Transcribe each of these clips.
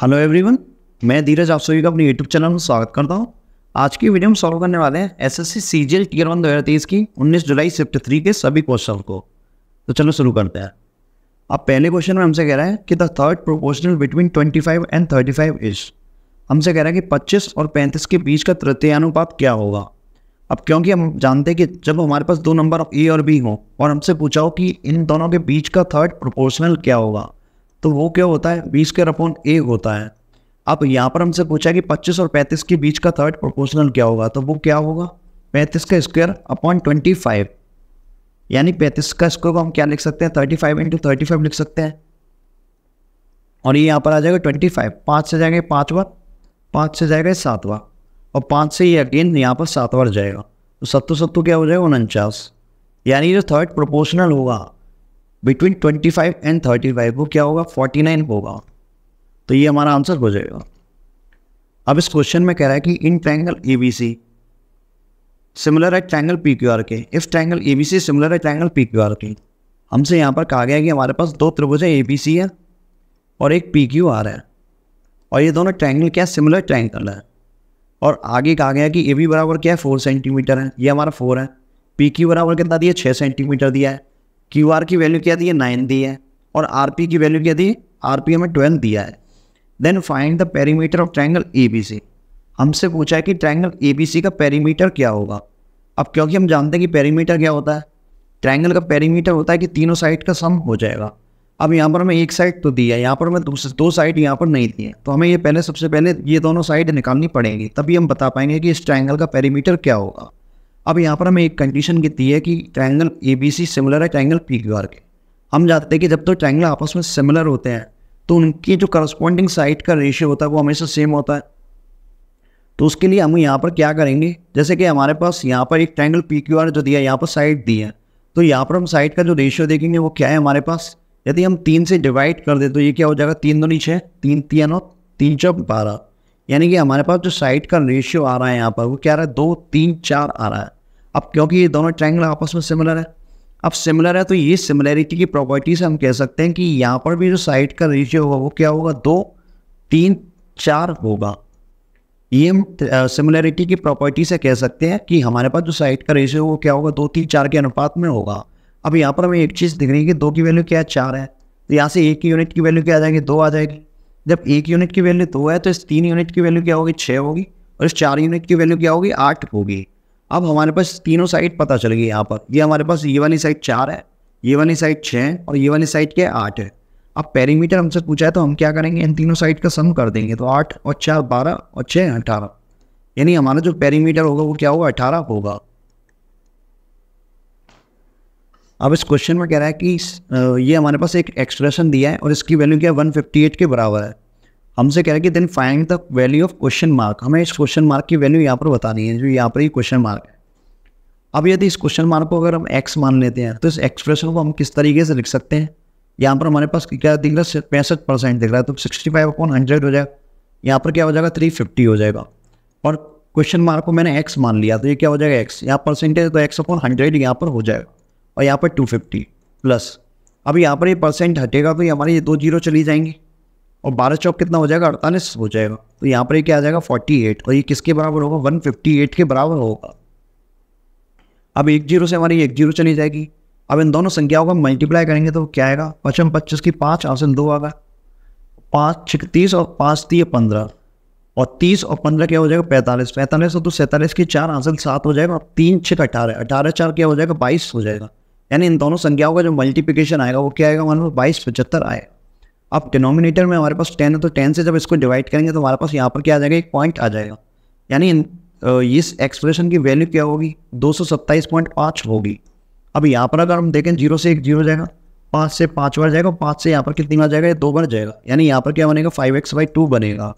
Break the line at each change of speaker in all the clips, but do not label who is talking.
hello everyone मैं धीरज आप सभी का अपने यूट्यूब चैनल में स्वागत करता हूं आज की वीडियो में सॉल्व करने वाले हैं एसएससी सीजीएल टीयर वन दो हज़ार तेईस की उन्नीस जुलाई सिफ्ट थ्री के सभी क्वेश्चन को तो चलो शुरू करते हैं अब पहले क्वेश्चन में हमसे कह रहा है कि the third proportional between twenty five and thirty five is हमसे कह रहा है कि पच्चीस और पैंतीस के बीच का तृतीयानुपात क्या होगा अब क्योंकि हम जानते हैं कि जब हमारे पास दो नंबर ए और बी हों और हमसे पूछा हो कि इन दोनों के बीच का थर्ड प्रोपोर्शनल क्या होगा तो वो क्या होता है बीस स्क्र अपॉन ए होता है अब यहाँ पर हमसे पूछा कि 25 और 35 के बीच का थर्ड प्रोपोर्शनल क्या होगा तो वो क्या होगा 35 का स्क्वायर अपॉन 25 यानी 35 का स्क्वायर को हम क्या लिख सकते हैं 35 फाइव इंटू थर्टी लिख सकते हैं और ये यहाँ पर आ जाएगा 25 फाइव पाँच से जाएगा पाँचवा पाँच से जाएगा सातवा और पाँच से ये अगेन यहाँ पर सातवा जाएगा तो सत्तू सत्तू क्या हो जाएगा उनचास यानी जो थर्ड प्रोपोर्शनल होगा between twenty five and thirty five वो क्या होगा फोर्टी नाइन होगा तो ये हमारा आंसर हो जाएगा अब इस क्वेश्चन में कह रहा है कि in triangle A B C similar है ट्रैंगल पी क्यू आर के if triangle A B C similar है ट्रैंगल पी क्यू आर के हमसे यहाँ पर कहा गया कि हमारे पास दो त्रिभुज है ए बी सी है और एक पी क्यू आर है और ये दोनों ट्रैंगल क्या सिमिलर ट्रैंगल है और आगे कहा गया कि ए बी बराबर क्या है फोर सेंटीमीटर है ये हमारा फोर है पी क्यू बराबर कितना दिया छः सेंटीमीटर दिया है क्यू आर की वैल्यू क्या दी है नाइन दी है और आर पी की वैल्यू क्या दी आर पी हमें ट्वेल्व दिया है then find the perimeter of triangle A B C हमसे पूछा है कि ट्रैंगल ए बी सी का पेरीमीटर क्या होगा अब क्योंकि हम जानते हैं कि पेरीमीटर क्या होता है ट्रैंगल का पेरीमीटर होता है कि तीनों साइड का सम हो जाएगा अब यहाँ पर हमें एक साइड तो दी है यहाँ पर हमें दो साइड यहाँ पर नहीं दी है तो हमें ये पहले सबसे पहले ये दोनों साइड निकालनी पड़ेंगी तभी हम बता पाएंगे कि इस ट्रैंगल का पेरीमीटर क्या होगा अब यहाँ पर हमें एक कंडीशन कितनी है कि triangle A B C similar है ट्रायंगल पी क्यू आर के हम जानते हैं कि जब तो ट्रायंगल आपस में सिमिलर होते हैं तो उनकी जो करस्पॉन्डिंग साइड का रेशियो होता है वो हमेशा सेम होता है तो उसके लिए हम यहाँ पर क्या करेंगे जैसे कि हमारे पास यहाँ पर एक ट्रायंगल पी क्यू आर जो दिया है यहाँ पर साइड दी है तो यहाँ पर हम साइड का जो रेशियो देखेंगे वो क्या है हमारे पास यदि हम तीन से डिवाइड कर दें तो ये क्या हो जाएगा तीन दो नीचे तीन तीन और तीन चौ बारह यानी कि हमारे पास जो साइड का रेशियो आ रहा है यहाँ पर वो क्या रहा है दो तीन चार आ रहा है अब क्योंकि ये दोनों ट्राइंगल आपस में सिमिलर है अब सिमिलर है तो ये सिमिलैरिटी की प्रॉपर्टी से हम कह सकते हैं कि यहाँ पर भी जो साइड का रेशियो होगा वो क्या होगा दो तीन चार होगा ये हम सिमिलैरिटी की प्रॉपर्टी से कह सकते हैं कि हमारे पास जो साइड का रेशियो वो क्या होगा दो तीन चार के अनुपात में होगा अब यहाँ पर हमें एक चीज़ दिख रही है कि दो की वैल्यू क्या है चार है तो यहाँ से एक यूनिट की वैल्यू क्या आ जाएगी दो आ जाएगी जब एक यूनिट की वैल्यू दो है तो इस तीन यूनिट की वैल्यू क्या होगी छः होगी और इस चार यूनिट की वैल्यू क्या होगी आठ होगी अब हमारे पास तीनों साइड पता चल गई यहाँ पर ये हमारे पास ये वाली साइड चार है ये वाली साइड छः है और ये वाली साइड क्या आठ है अब पेरीमीटर हमसे पूछा है तो हम क्या करेंगे इन तीनों साइड का सम कर देंगे तो आठ और चार बारह और छः अठारह यानी हमारा जो पेरीमीटर होगा वो क्या होगा अठारह होगा अब इस क्वेश्चन में कह रहा है कि ये हमारे पास एक एक्सप्रेशन दिया है और इसकी वैल्यू क्या है 158 के बराबर है हमसे कह रहे हैं कि then find the value of question mark हमें इस क्वेश्चन मार्क की वैल्यू यहाँ पर बतानी है जो यहाँ पर ही क्वेश्चन मार्क है अब यदि इस क्वेश्चन मार्क को अगर हम एक्स मान लेते हैं तो इस एक्सप्रेशन को हम किस तरीके से लिख सकते हैं यहाँ पर हमारे पास क्या दिख रहा है पैंसठ परसेंट दिख रहा है तो सिक्सटी फाइव अपॉन हंड्रेड हो जाएगा यहाँ पर क्या हो जाएगा थ्री फिफ्टी हो जाएगा और क्वेश्चन मार्क को मैंने एक्स मान लिया तो ये क्या हो जाएगा एक्स यहाँ परसेंटेज तो एक्स अपॉन हंड्रेड यहाँ पर हो जाएगा और यहाँ पर टू फिफ्टी प्लस अब यहाँ पर ये परसेंट हटेगा तो ये हमारी ये दो जीरो चली जाएंगी और बारह चौक कितना हो जाएगा अड़तालीस हो जाएगा तो यहाँ पर ये क्या आ जाएगा फोर्टी एट और ये किसके बराबर होगा वन फिफ्टी एट के बराबर होगा अब एक जीरो से हमारी एक जीरो चली जाएगी अब इन दोनों संख्याओं का मल्टीप्लाई करेंगे तो क्या आएगा पचम पच्चीस की पाँच आसन दो आएगा पाँच छत्तीस और पाँच तीस पंद्रह और तीस और पंद्रह क्या हो जाएगा पैंतालीस पैंतालीस हो तो सैंतालीस की चार आसन सात हो जाएगा और तीन छः अठारह अठारह चार क्या हो जाएगा बाईस हो जाएगा यानी इन दोनों संख्याओं का जो मल्टीप्लिकेशन आएगा वो क्या आएगा मान लो बाईस पचहत्तर आएगा अब डिनोमिनेटर में हमारे पास टेन है तो टेन से जब इसको डिवाइड करेंगे तो हमारे पास यहाँ पर क्या आ जाएगा एक पॉइंट आ जाएगा यानी इस एक्सप्रेशन की वैल्यू क्या होगी दो होगी अब यहाँ पर अगर हम देखें जीरो से एक जीरो जाएगा पाँच से पाँच बार जाएगा पाँच से यहाँ पर कितनी बार जाएगा ये दो बार जाएगा यानी यहाँ पर क्या बनेगा फाइव एक्स बाई टू बनेगा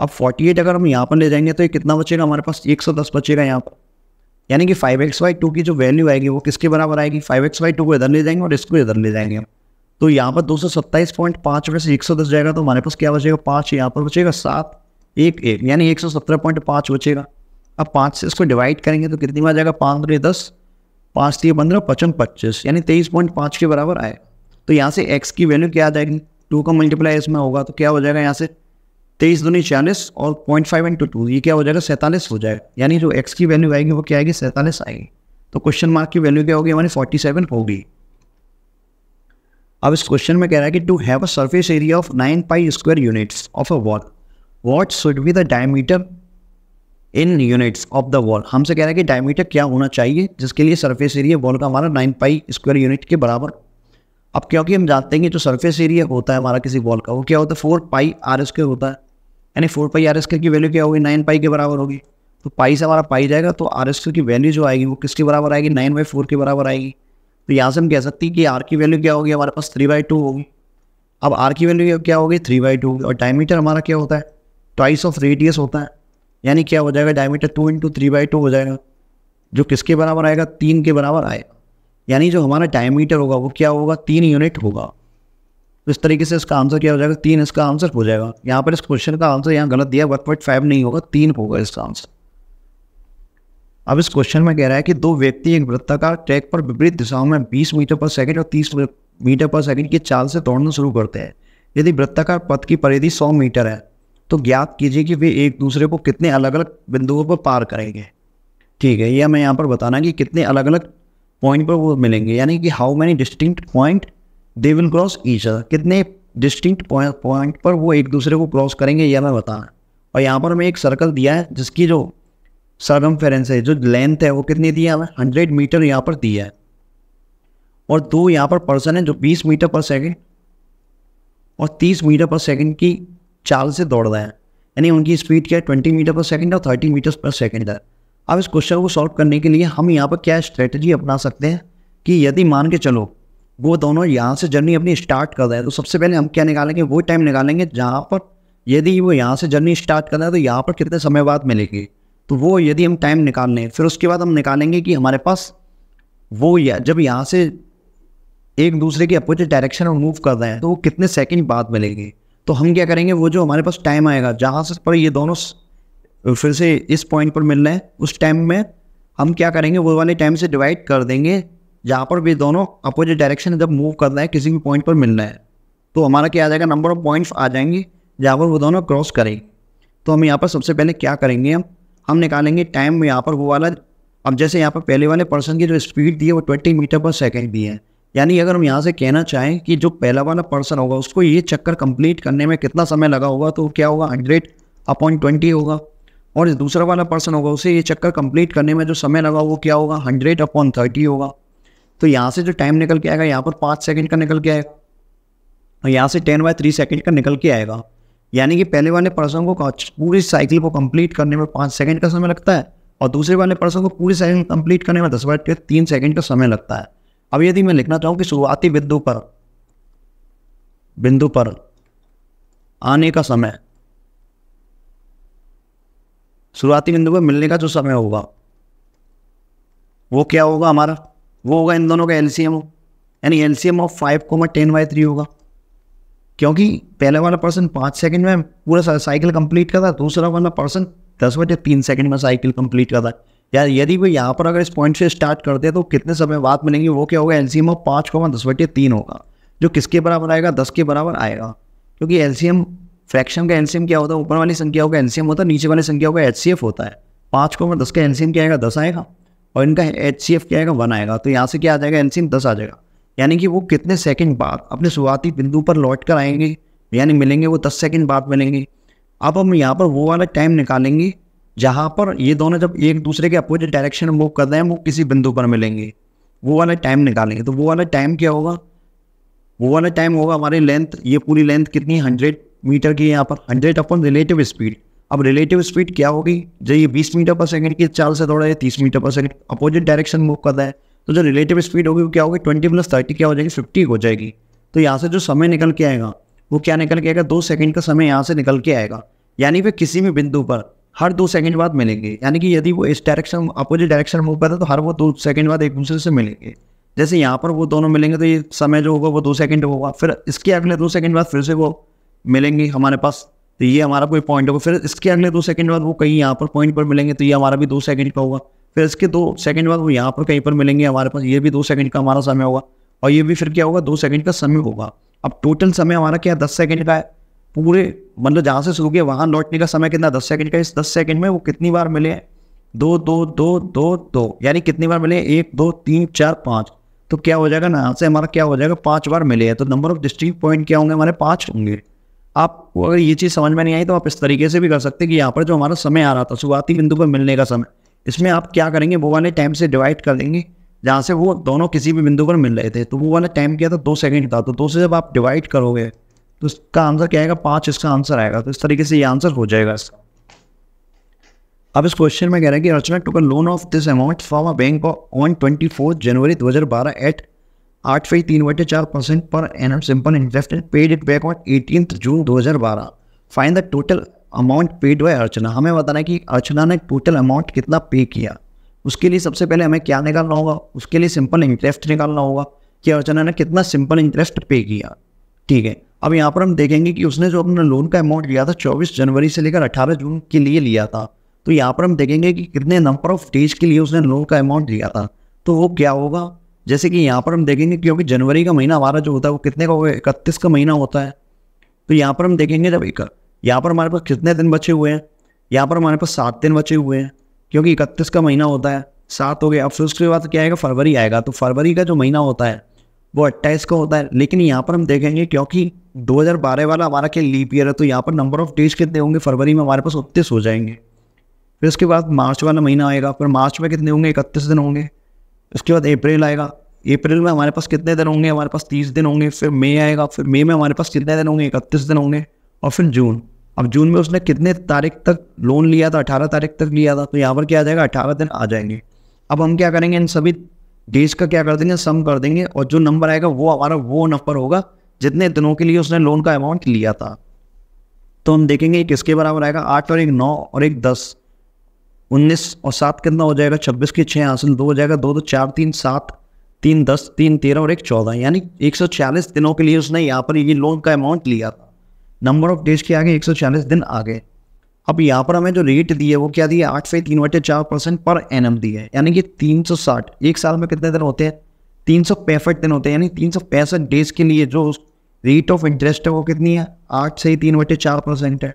अब फोर्टी एट अगर हम यहाँ पर ले जाएंगे तो ये कितना बचेगा हमारे पास एक सौ दस बचेगा यहाँ पर यानी कि फाइव एक्स बाई टू की जो वैल्यू आएगी वो किसके बराबर आएगी फाइव एक्स बाई टू को इधर ले जाएंगे और इसको इधर ले जाएंगे हम तो यहाँ पर दो सौ सत्ताईस पॉइंट पाँच में से एक सौ दस जाएगा तो हमारे पास क्या बचेगा पाँच यहाँ पर बचेगा सात एक एक यानी एक सौ सत्रह पॉइंट पाँच बचेगा अब पाँच से इसको डिवाइड करेंगे तो कितनी बार जाएगा पाँच दो दस पाँच तीन पंद्रह पचपन पच्चीस यानी तेईस पॉइंट पाँच के बराबर आए तो यहाँ से एक्स की वैल्यू क्या आ जाएगी टू का मल्टीप्लाई इसमें होगा तो क्या हो जाएगा यहाँ से तेईस दूनी छियालीस और पॉइंट फाइव इंटू टू ये क्या हो जाएगा सैंतालीस हो जाएगा यानी जो एक्स की वैल्यू आएगी वो क्या आएगी सैंतालीस आएगी तो क्वेश्चन मार्क की वैल्यू क्या होगी हमारी फोर्टी सेवन होगी अब इस क्वेश्चन में कह रहा है कि to have a surface area of nine pi square units of a wall what should be the diameter in units of the wall हमसे कह रहा है कि डायमीटर क्या होना चाहिए जिसके लिए सर्फेस एरिया वॉल का हमारा नाइन पाई स्क्वायर यूनिट के बराबर अब क्योंकि हम जानते हैं कि जो सर्फेस एरिया होता है हमारा किसी वॉल का वो क्या होता है फोर पाई आर स्क्र होता है यानी फोर पाई आर स्क्र की वैल्यू क्या होगी नाइन पाई के बराबर होगी तो पाई से हमारा पाई जाएगा तो आर स्क्र की वैल्यू जो आएगी वो किसके बराबर आएगी नाइन बाई फोर के बराबर आएगी तो यहाँ से हम कह सकते हैं कि आर की वैल्यू क्या होगी हमारे पास थ्री बाई टू होगी अब आर की वैल्यू क्या होगी थ्री बाई टू होगी और डायमीटर हमारा क्या होता है ट्वाइस ऑफ रेडियस होता है यानी क्या हो जाएगा diameter two into three by two हो जाएगा जो किसके बराबर आएगा तीन के बराबर आएगा यानी जो हमारा डायमीटर होगा वो क्या होगा तीन यूनिट होगा तो इस तरीके से इसका आंसर क्या हो जाएगा तीन इसका आंसर हो जाएगा यहाँ पर इस क्वेश्चन का आंसर यहाँ गलत दिया वन पॉइंट फाइव नहीं होगा तीन होगा इसका आंसर अब इस क्वेश्चन में कह रहा है कि दो व्यक्ति एक वृत्ताकार ट्रैक पर विपरीत दिशाओं में 20 मीटर पर सेकंड और 30 मीटर पर सेकंड की चाल से दौड़ना शुरू करते हैं यदि वृत्ताकार पथ की परिधि 100 मीटर है तो ज्ञात कीजिए कि वे एक दूसरे को कितने अलग अलग बिंदुओं पर पार करेंगे ठीक है यह मैं यहाँ पर बताना कि कितने अलग अलग पॉइंट पर वो मिलेंगे यानी कि how many distinct point they will cross each other कितने डिस्टिंक्ट पॉइंट पर वो एक दूसरे को क्रॉस करेंगे यह मैं बताना और यहाँ पर हमें एक सर्कल दिया है जिसकी जो सरम फेरेंस है जो लेंथ है वो कितनी दी है हमें हंड्रेड मीटर यहाँ पर दिया है और दो यहाँ पर पर्सन है जो बीस मीटर पर सेकेंड और तीस मीटर पर सेकेंड की चाल से दौड़ रहे हैं यानी उनकी स्पीड क्या है ट्वेंटी मीटर पर सेकेंड और थर्टी मीटर पर सेकेंड है अब इस क्वेश्चन को सॉल्व करने के लिए हम यहाँ पर क्या स्ट्रेटजी अपना सकते हैं कि यदि मान के चलो वो दोनों यहाँ से जर्नी अपनी स्टार्ट कर रहे हैं तो सबसे पहले हम क्या निकालेंगे वो टाइम निकालेंगे जहाँ पर यदि वो यहाँ से जर्नी स्टार्ट कर रहे हैं तो यहाँ पर कितने समय बाद मिलेगी तो वो यदि हम टाइम निकाल लें फिर उसके बाद हम निकालेंगे कि हमारे पास वो या जब यहाँ से एक दूसरे के अपोजिट डायरेक्शन में मूव कर रहे हैं तो वो कितने सेकंड बाद मिलेंगे तो हम क्या करेंगे वो जो हमारे पास टाइम आएगा जहाँ से पर ये दोनों फिर से इस पॉइंट पर मिल रहे हैं उस टाइम में हम क्या करेंगे वो वाले टाइम से डिवाइड कर देंगे जहाँ पर भी दोनों अपोजिट डायरेक्शन जब मूव कर रहे हैं किसी भी पॉइंट पर मिल रहे हैं तो हमारा क्या आ जाएगा नंबर ऑफ पॉइंट्स आ जाएंगे जहाँ पर वो दोनों क्रॉस करेंगे तो हम यहाँ पर सबसे पहले क्या करेंगे हम हम निकालेंगे टाइम में यहाँ पर वो वाला अब जैसे यहाँ पर पहले वाले पर्सन की जो स्पीड दी है वो ट्वेंटी मीटर पर सेकेंड दी है यानी अगर हम यहाँ से कहना चाहें कि जो पहला वाला पर्सन होगा उसको ये चक्कर कंप्लीट करने में कितना समय लगा होगा तो क्या होगा हंड्रेड अपॉइंट ट्वेंटी होगा और दूसरा वाला पर्सन होगा उसे ये चक्कर कंप्लीट करने में जो समय लगा वो क्या होगा हंड्रेड अपॉन थर्टी होगा तो यहाँ से जो टाइम निकल के आएगा यहाँ पर पाँच सेकेंड का निकल के आएगा और यहाँ से टेन बाय थ्री सेकेंड का निकल के आएगा यानी कि पहले वाले पर्सन को पूरी साइकिल को कंप्लीट करने में पाँच सेकंड का समय लगता है और दूसरे वाले पर्सन को पूरी साइकिल कंप्लीट करने में दस बार तीन सेकंड का समय लगता है अब यदि मैं लिखना चाहूँ कि शुरुआती बिंदु पर बिंदु पर आने का समय शुरुआती बिंदु पर मिलने का जो समय होगा वो क्या होगा हमारा वो होगा इन दोनों का एलसीएम यानी एलसीएम ऑफ फाइव को मैं टेन बाई थ्री होगा क्योंकि पहले वाला पर्सन पाँच सेकंड में पूरा साइकिल कंप्लीट करता दूसरा वाला पर्सन दस बजे तीन सेकंड में साइकिल कंप्लीट करता यार यदि वो यहाँ पर अगर इस पॉइंट से स्टार्ट करते हैं तो कितने समय बाद मिलेंगे वो क्या होगा एल सी एम ऑफ पाँच को दस बटे तीन होगा जो किसके बराबर आएगा दस के बराबर आएगा क्योंकि एल सी एम फ्रैक्शन का एल सी एम क्या होता है ऊपर वाली संख्या होगा एल सी एम होता है नीचे वाली संख्या का एच सी एफ होता है पाँच को दस का एल सी एम क्या आएगा दस आएगा और इनका एच सी एफ क्या आएगा वन आएगा तो यहाँ से क्या आ जाएगा एल सी एम दस आ जाएगा यानी कि वो कितने सेकंड बाद अपने शुरुआती बिंदु पर लौट कर आएंगे यानी मिलेंगे वो दस सेकंड बाद मिलेंगे अब हम यहाँ पर वो वाला टाइम निकालेंगे जहाँ पर ये दोनों जब एक दूसरे के अपोजिट डायरेक्शन मूव कर रहे हैं वो किसी बिंदु पर मिलेंगे वो वाला टाइम निकालेंगे तो वो वाला टाइम क्या होगा वो वाला टाइम होगा हमारी लेंथ ये पूरी लेंथ कितनी है हंड्रेड मीटर की यहाँ पर हंड्रेड अपन रिलेटिव स्पीड अब रिलेटिव स्पीड क्या होगी जब ये बीस मीटर पर सेकेंड की चाल से दौड़ा है तीस metre per second opposite direction move कर रहा है तो जो रिलेटिव स्पीड होगी वो क्या होगी ट्वेंटी प्लस थर्टी क्या हो जाएगी फिफ्टी हो जाएगी तो यहाँ से जो समय निकल के आएगा वो क्या निकल के आएगा दो सेकंड का समय यहाँ से निकल के आएगा यानी वे किसी भी बिंदु पर हर दो सेकंड बाद मिलेंगे यानी कि यदि वो इस डायरेक्शन अपोजिट डायरेक्शन मूव करता है तो हर वो दो सेकंड बाद एक दूसरे से मिलेंगे जैसे यहाँ पर वो दोनों मिलेंगे तो ये समय जो होगा वो दो सेकंड होगा फिर इसके अगले दो सेकंड बाद फिर से वो मिलेंगे हमारे पास तो ये हमारा कोई पॉइंट होगा फिर इसके अगले दो सेकंड बाद वो कहीं यहाँ पर पॉइंट पर मिलेंगे तो ये हमारा भी दो सेकंड का होगा फिर इसके दो सेकंड बाद वो यहाँ पर कहीं पर मिलेंगे हमारे पास ये भी दो सेकंड का हमारा समय होगा और ये भी फिर क्या होगा दो सेकंड का समय होगा अब टोटल समय हमारा क्या दस सेकंड का है पूरे मतलब जहाँ से शुरू किया वहाँ लौटने का समय कितना दस सेकंड का इस दस सेकंड में वो कितनी बार मिले दो दो दो दो दो यानी कितनी बार मिले एक दो तीन चार पाँच तो क्या हो जाएगा ना यहाँ से हमारा क्या हो जाएगा पाँच बार मिले हैं तो नंबर ऑफ डिस्ट्रिक्ट पॉइंट क्या होंगे हमारे पाँच होंगे आपको अगर ये चीज़ समझ में नहीं आई तो आप इस तरीके से भी कर सकते कि यहाँ पर जो हमारा समय आ रहा था शुरुआती बिंदु पर मिलने का समय इसमें आप क्या करेंगे वो वाले टाइम से डिवाइड कर देंगे जहाँ से वो दोनों किसी भी बिंदु पर मिल रहे थे तो वो वाला टाइम क्या था दो सेकंड था तो दो से जब आप डिवाइड करोगे तो इसका आंसर क्या आएगा पाँच इसका आंसर आएगा तो इस तरीके से ये आंसर हो जाएगा इसका अब इस क्वेश्चन में कह रहे हैं कि Archana took loan of this amount from a bank on twenty January दो हज़ार बारह एट आठ फाइव तीन बटे चार percent per annum simple interest paid it back on eighteen June दो हज़ार बारह find the total amount paid by Archana हमें बताना है कि अर्चना ने टोटल अमाउंट कितना पे किया उसके लिए सबसे पहले हमें क्या निकालना होगा उसके लिए सिंपल इंटरेस्ट निकालना होगा कि अर्चना ने कितना सिंपल इंटरेस्ट पे किया ठीक है अब यहाँ पर हम देखेंगे कि उसने जो अपना लोन का अमाउंट लिया था चौबीस जनवरी से लेकर अठारह जून के लिए लिया था तो यहाँ पर हम देखेंगे कि कितने नंबर ऑफ डेज के लिए उसने लोन का अमाउंट लिया था तो वो क्या होगा जैसे कि यहाँ पर हम देखेंगे क्योंकि जनवरी का महीना हमारा जो होता है वो कितने का होगा इकतीस का महीना होता है तो यहाँ पर हम देखेंगे जब यहाँ पर हमारे पास कितने दिन बचे हुए हैं यहाँ पर हमारे पास सात दिन बचे हुए हैं क्योंकि इकतीस का महीना होता है सात हो गया अब फिर उसके बाद क्या आएगा फरवरी आएगा तो फरवरी का जो महीना होता है वो अट्ठाईस का होता है लेकिन यहाँ पर हम देखेंगे क्योंकि 2012 वाला हमारा क्या लीप ईयर है तो यहाँ पर नंबर ऑफ डेज कितने होंगे फरवरी में हमारे पास उत्तीस हो जाएंगे फिर उसके बाद मार्च वाला महीना आएगा फिर मार्च में कितने होंगे इकतीस दिन होंगे उसके बाद अप्रैल आएगा अप्रैल में हमारे पास कितने दिन होंगे हमारे पास तीस दिन होंगे फिर मई आएगा फिर मई में हमारे पास कितने दिन होंगे इकतीस दिन होंगे और फिर जून अब जून में उसने कितने तारीख तक लोन लिया था अठारह तारीख तक लिया था तो यहाँ पर क्या आ जाएगा अठारह दिन आ जाएंगे अब हम क्या करेंगे इन सभी डेज का क्या कर देंगे सम कर देंगे और जो नंबर आएगा वो हमारा वो नंबर होगा जितने दिनों के लिए उसने लोन का अमाउंट लिया था तो हम देखेंगे किसके बराबर आएगा आठ और एक नौ और एक दस उन्नीस और सात कितना हो जाएगा छब्बीस के छः हासिल दो हो जाएगा दो दो तो चार तीन सात तीन दस तीन तेरह और एक चौदह यानी एक सौ छियालीस दिनों के लिए उसने यहाँ पर ये लोन का अमाउंट लिया था नंबर ऑफ डेज के आगे एक दिन आ गए अब यहाँ पर हमें जो रेट दिए वो क्या दिए आठ से तीन बटे चार percent per N am the है यानी कि तीन सौ साठ एक साल में कितने दिन होते हैं तीन सौ पैंसठ दिन होते हैं यानी तीन सौ पैंसठ डेज के लिए जो रेट ऑफ इंटरेस्ट है वो कितनी है आठ से तीन बटे चार परसेंट है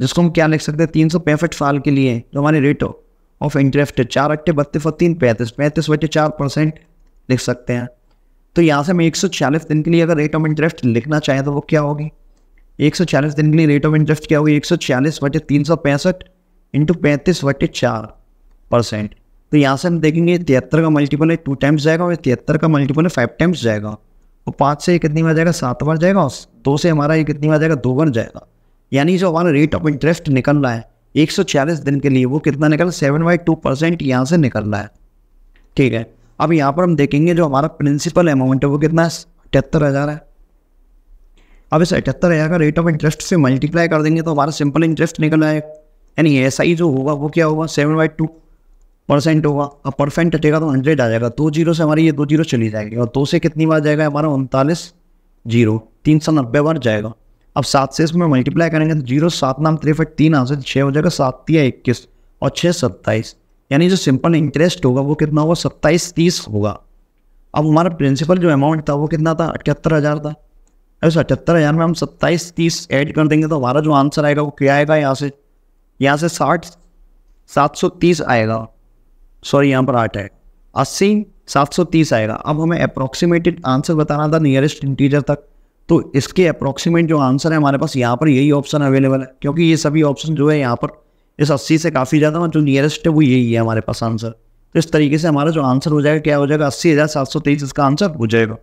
जिसको हम क्या लिख सकते हैं तीन सौ पैंसठ साल के लिए जो हमारे रेट ऑफ इंटरेस्ट है चार अट्ठे बत्तीस और तीन पैंतीस पैंतीस बटे चार परसेंट लिख सकते हैं तो यहाँ से हम एक सौ छियालीस दिन के लिए अगर रेट ऑफ इंटरेस्ट लिखना चाहें तो वो क्या होगी एक सौ चालीस दिन के लिए रेट ऑफ इंटरेस्ट क्या होगी एक सौ चालीस बटे तीन सौ पैंसठ इंटू पैंतीस बटे चार परसेंट तो यहाँ से हम देखेंगे तिहत्तर का मल्टीपल है टू टाइम्स जाएगा और तिहत्तर का मल्टीपल है फाइव टाइम्स जाएगा और पाँच से कितनी बार जाएगा सात बार जाएगा और दो से हमारा ये कितनी बार जाएगा दो बार जाएगा यानी जो हमारा रेट ऑफ इंटरेस्ट निकल रहा है एक सौ चालीस दिन के लिए वो कितना निकल सेवन बाई टू परसेंट यहाँ से निकल रहा है ठीक है अब यहाँ पर हम देखेंगे जो हमारा प्रिंसिपल अमाउंट है वो कितना है अठहत्तर हज़ार है अब इस अठहत्तर हज़ार का रेट ऑफ इंटरेस्ट से मल्टीप्लाई कर देंगे तो हमारा सिंपल इंटरेस्ट निकल आएगा यानी एस आई जो होगा वो क्या होगा सेवन बाई टू परसेंट होगा अब परसेंट हटेगा तो हंड्रेड आ जाएगा दो जीरो से हमारी ये दो जीरो चली जाएगी और दो से कितनी बार जाएगा हमारा उनतालीस जीरो तीन सौ नब्बे बार जाएगा अब सात से इसमें मल्टीप्लाई करेंगे तो जीरो सात नाम तिरफट तीन आंसर छः हो जाएगा सात तीन इक्कीस और छः सत्ताईस यानी जो सिंपल इंटरेस्ट होगा वो कितना होगा सत्ताईस तीस होगा अब हमारा प्रिंसिपल जो अमाउंट था वो कितना था अठहत्तर हज़ार था अरे अठहत्तर हज़ार में हम सत्ताईस तीस ऐड कर देंगे तो हमारा जो आंसर आएगा वो क्या आएगा यहाँ से यहाँ से साठ सात सौ तीस आएगा सॉरी यहाँ पर आठ है अस्सी सात सौ तीस आएगा अब हमें अप्रोक्सीमेटेड आंसर बताना था नियरेस्ट इंटीजर तक तो इसके अप्रोक्सीमेट जो आंसर है हमारे पास यहाँ पर यही ऑप्शन अवेलेबल है क्योंकि ये सभी ऑप्शन जो है यहाँ पर इस अस्सी से काफ़ी ज़्यादा जो नियरेस्ट है वो यही है हमारे पास आंसर तो इस तरीके से हमारा जो आंसर हो जाएगा क्या हो जाएगा अस्सी हज़ार सात सौ तेईस इसका आंसर हो जाएगा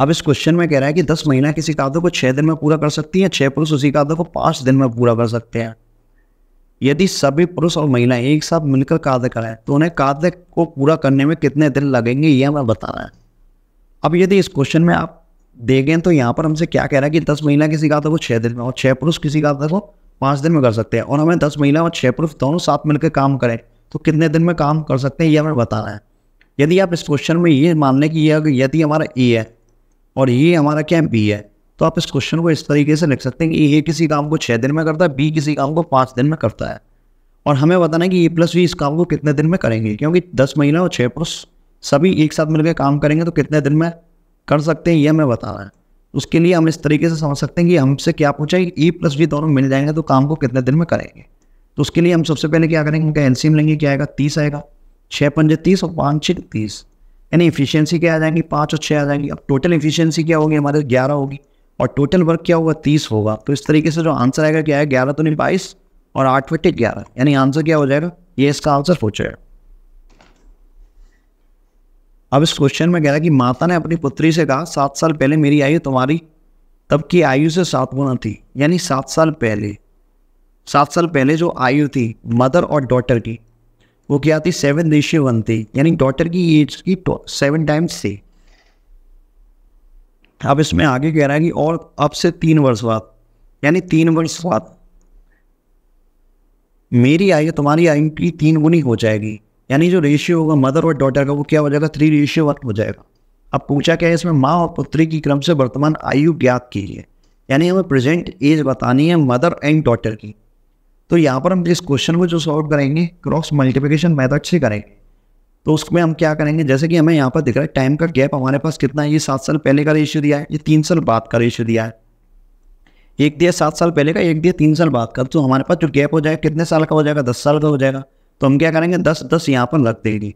अब इस क्वेश्चन में कह रहा है कि दस महीना किसी कादों को छः दिन में पूरा कर सकती है छः पुरुष उसी कादों को पाँच दिन में पूरा कर सकते हैं यदि सभी पुरुष और महिला एक साथ मिलकर कार्य करें तो उन्हें कार्य को पूरा करने में कितने दिन लगेंगे यह हमें रहा है अब यदि इस क्वेश्चन में आप देखें तो यहाँ पर हमसे क्या कह रहा है कि दस महिला किसी कार्य को छः दिन में और छः पुरुष किसी कार्य को पाँच दिन में कर सकते हैं और हमें दस महिला और छः पुरुष दोनों साथ मिलकर काम करें तो कितने दिन में काम कर सकते हैं यह हमें रहा है यदि आप इस क्वेश्चन में ये मान लें कि यह यदि हमारा ए है और ये हमारा क्या बी है तो आप इस क्वेश्चन को इस तरीके से लिख सकते हैं कि ए किसी काम को छः दिन में करता है बी किसी काम को पाँच दिन में करता है और हमें बताना है कि ए प्लस बी इस काम को कितने दिन में करेंगे क्योंकि दस महीना और छः पुरुष सभी एक साथ मिलकर काम करेंगे तो कितने दिन में कर सकते हैं ये हमें बताना है उसके लिए हम इस तरीके से समझ सकते हैं कि हमसे क्या पूछा है ए प्लस बी दोनों मिल जाएंगे तो काम को कितने दिन में करेंगे तो उसके लिए हम सबसे पहले क्या करेंगे उनका एनसीएम लेंगे क्या आएगा तीस आएगा छः पंजे तीस और पाँच छः तीस यानी इफिशियंसी क्या आ जाएंगी पाँच और छः आ जाएंगी अब टोटल इफिशियंसी क्या होगी हमारे ग्यारह होगी और टोटल वर्क क्या होगा तीस होगा तो इस तरीके से जो आंसर आएगा क्या है ग्यारह तो नहीं बाईस और आठ बटे ग्यारह यानी आंसर क्या हो जाएगा ये इसका आंसर हो जाएगा अब इस क्वेश्चन में कह रहा है कि माता ने अपनी पुत्री से कहा सात साल पहले मेरी आयु तुम्हारी तब की आयु से सात गुना थी यानी सात साल पहले सात साल पहले जो आयु थी मदर और डॉटर की वो क्या आती सेवन रेशियो वन थी यानी डॉटर की एज की सेवन टाइम्स थी अब इसमें आगे कह रहा है कि और अब से तीन वर्ष बाद यानी तीन वर्ष बाद मेरी आयु तुम्हारी आयु की तीन गुनी हो जाएगी यानी जो रेशियो होगा मदर और डॉटर का वो क्या हो जाएगा थ्री रेशियो वन हो जाएगा अब पूछा क्या है इसमें माँ और पुत्री की क्रम से वर्तमान आयु ज्ञात की यानी हमें प्रेजेंट एज बतानी है मदर एंड डॉटर की तो यहाँ पर हम जिस क्वेश्चन को जो सॉल्व करेंगे क्रॉस मल्टीप्लिकेशन मैथड से करेंगे तो उसमें हम क्या करेंगे जैसे कि हमें यहाँ पर दिख रहा है टाइम का गैप हमारे पास कितना है ये सात साल पहले का रेशियो दिया है ये तीन साल बाद का रेशियो दिया है एक दिया सात साल पहले का एक दिया तीन साल बाद का तो हमारे पास जो गैप हो जाएगा कितने साल का हो जाएगा दस साल का हो जाएगा तो हम क्या करेंगे दस दस यहाँ पर रख देंगे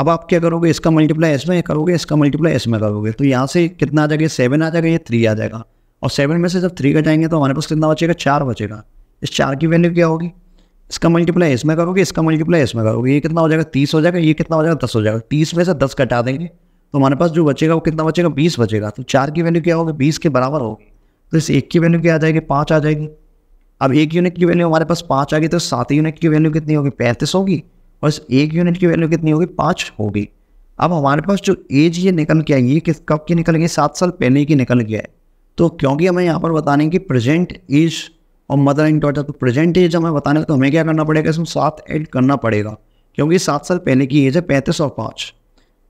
अब आप क्या करोगे इसका मल्टीप्लाई इसमें करोगे इसका मल्टीप्लाई इसमें करोगे तो यहाँ से कितना आ जाएगा सेवन आ जाएगा ये थ्री आ जाएगा और सेवन में से जब थ्री का जाएंगे तो हमारे पास कितना बचेगा चार बचेगा इस चार की वैल्यू क्या होगी इसका मल्टीप्लाई इसमें करोगे इसका मल्टीप्लाई इसमें करोगे ये कितना हो जाएगा तीस हो जाएगा ये कितना हो जाएगा दस हो जाएगा तीस में से दस कटा देंगे तो हमारे पास जो बचेगा वो कितना बचेगा बीस बचेगा तो चार की वैल्यू क्या होगी बीस के बराबर होगी तो इस एक की वैल्यू क्या आ जाएगी पाँच आ जाएगी अब एक यूनिट की वैल्यू हमारे पास पाँच आ गई तो सात यूनिट की वैल्यू कितनी होगी पैंतीस होगी और इस एक यूनिट की वैल्यू कितनी होगी पाँच होगी अब हमारे पास जो एज ये निकल के आई ये कब की निकल गई सात साल पहले की निकल गया है तो क्योंकि हमें यहाँ पर बताने की प्रेजेंट एज और मदर एंड डॉटर तो प्रेजेंट एज हमें बताने तो हमें क्या करना पड़ेगा इसमें सात ऐड करना पड़ेगा क्योंकि सात साल पहले की एज है पैंतीस और पाँच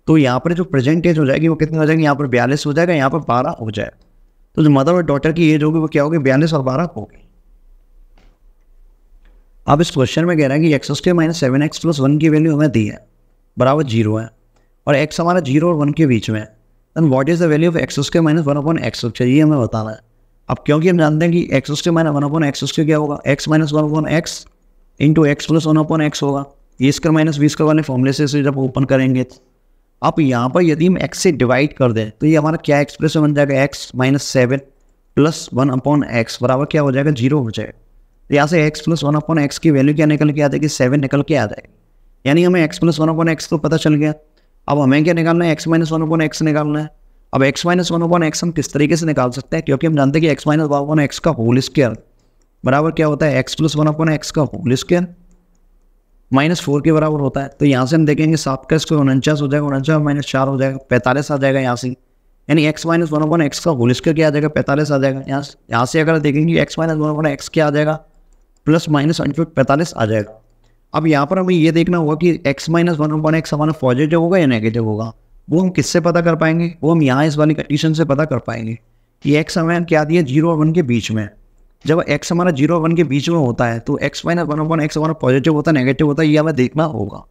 तो यहाँ पर जो प्रेजेंट एज हो जाएगी वो कितनी हो जाएगी यहाँ पर बयालीस हो जाएगा यहाँ पर बारह हो जाए तो जो मदर और डॉटर की एज होगी वो क्या होगी बयालीस और बारह होगी आप इस क्वेश्चन में कह रहे हैं कि एक्स के minus seven X plus one की वैल्यू हमें दी है बराबर जीरो है और एक्स हमारा जीरो और वन के बीच में है then what is the value of X के माइनस वन अपॉन एक्स ये हमें बताना है अब क्योंकि हम जानते हैं कि एक्स उसके माइनस वन अपॉन एक्स उसके क्या होगा X minus one upon X into X plus one upon X होगा A square minus B square वाले फॉर्मूले से जब ओपन करेंगे अब यहाँ पर यदि हम एक्स से डिवाइड कर दें तो ये हमारा क्या एक्सप्रेशन बन जाएगा X minus seven plus one upon X बराबर क्या हो जाएगा जीरो हो जाएगा तो यहाँ से X plus one upon X की वैल्यू क्या निकल के आ जाएगी सेवन निकल के आ जाएगी यानी हमें X plus one upon X को पता चल गया अब हमें क्या निकालना है X minus one upon X निकालना है अब X minus one one X हम किस तरीके से निकाल सकते हैं क्योंकि हम जानते हैं कि X minus one one X का होल स्क्वायर बराबर क्या होता है X plus one upon X का होल स्क्वायर माइनस फोर के बराबर होता है तो यहाँ से हम देखेंगे सात का स्क्वायर उनचास हो जाएगा उनचास माइनस चार हो जाएगा पैंतालीस आ जाएगा यहाँ से यानी X minus one one X का होल स्क्वायर क्या आ जाएगा पैंतालीस आ जाएगा यहाँ यहाँ से अगर देखेंगे X minus one one X क्या आ जाएगा प्लस माइनस पैंतालीस आ जाएगा अब यहाँ पर हमें ये देखना होगा कि X minus one one X हमारा पॉजिटिव होगा या नेगेटिव होगा वो हम किससे पता कर पाएंगे वो हम यहाँ इस वाली कंडीशन से पता कर पाएंगे कि एक्स हमें क्या दिया जीरो और वन के बीच में जब एक्स हमारा जीरो और वन के बीच में होता है तो X minus one one X हमारा पॉजिटिव होता है नेगेटिव होता है ये हमें देखना होगा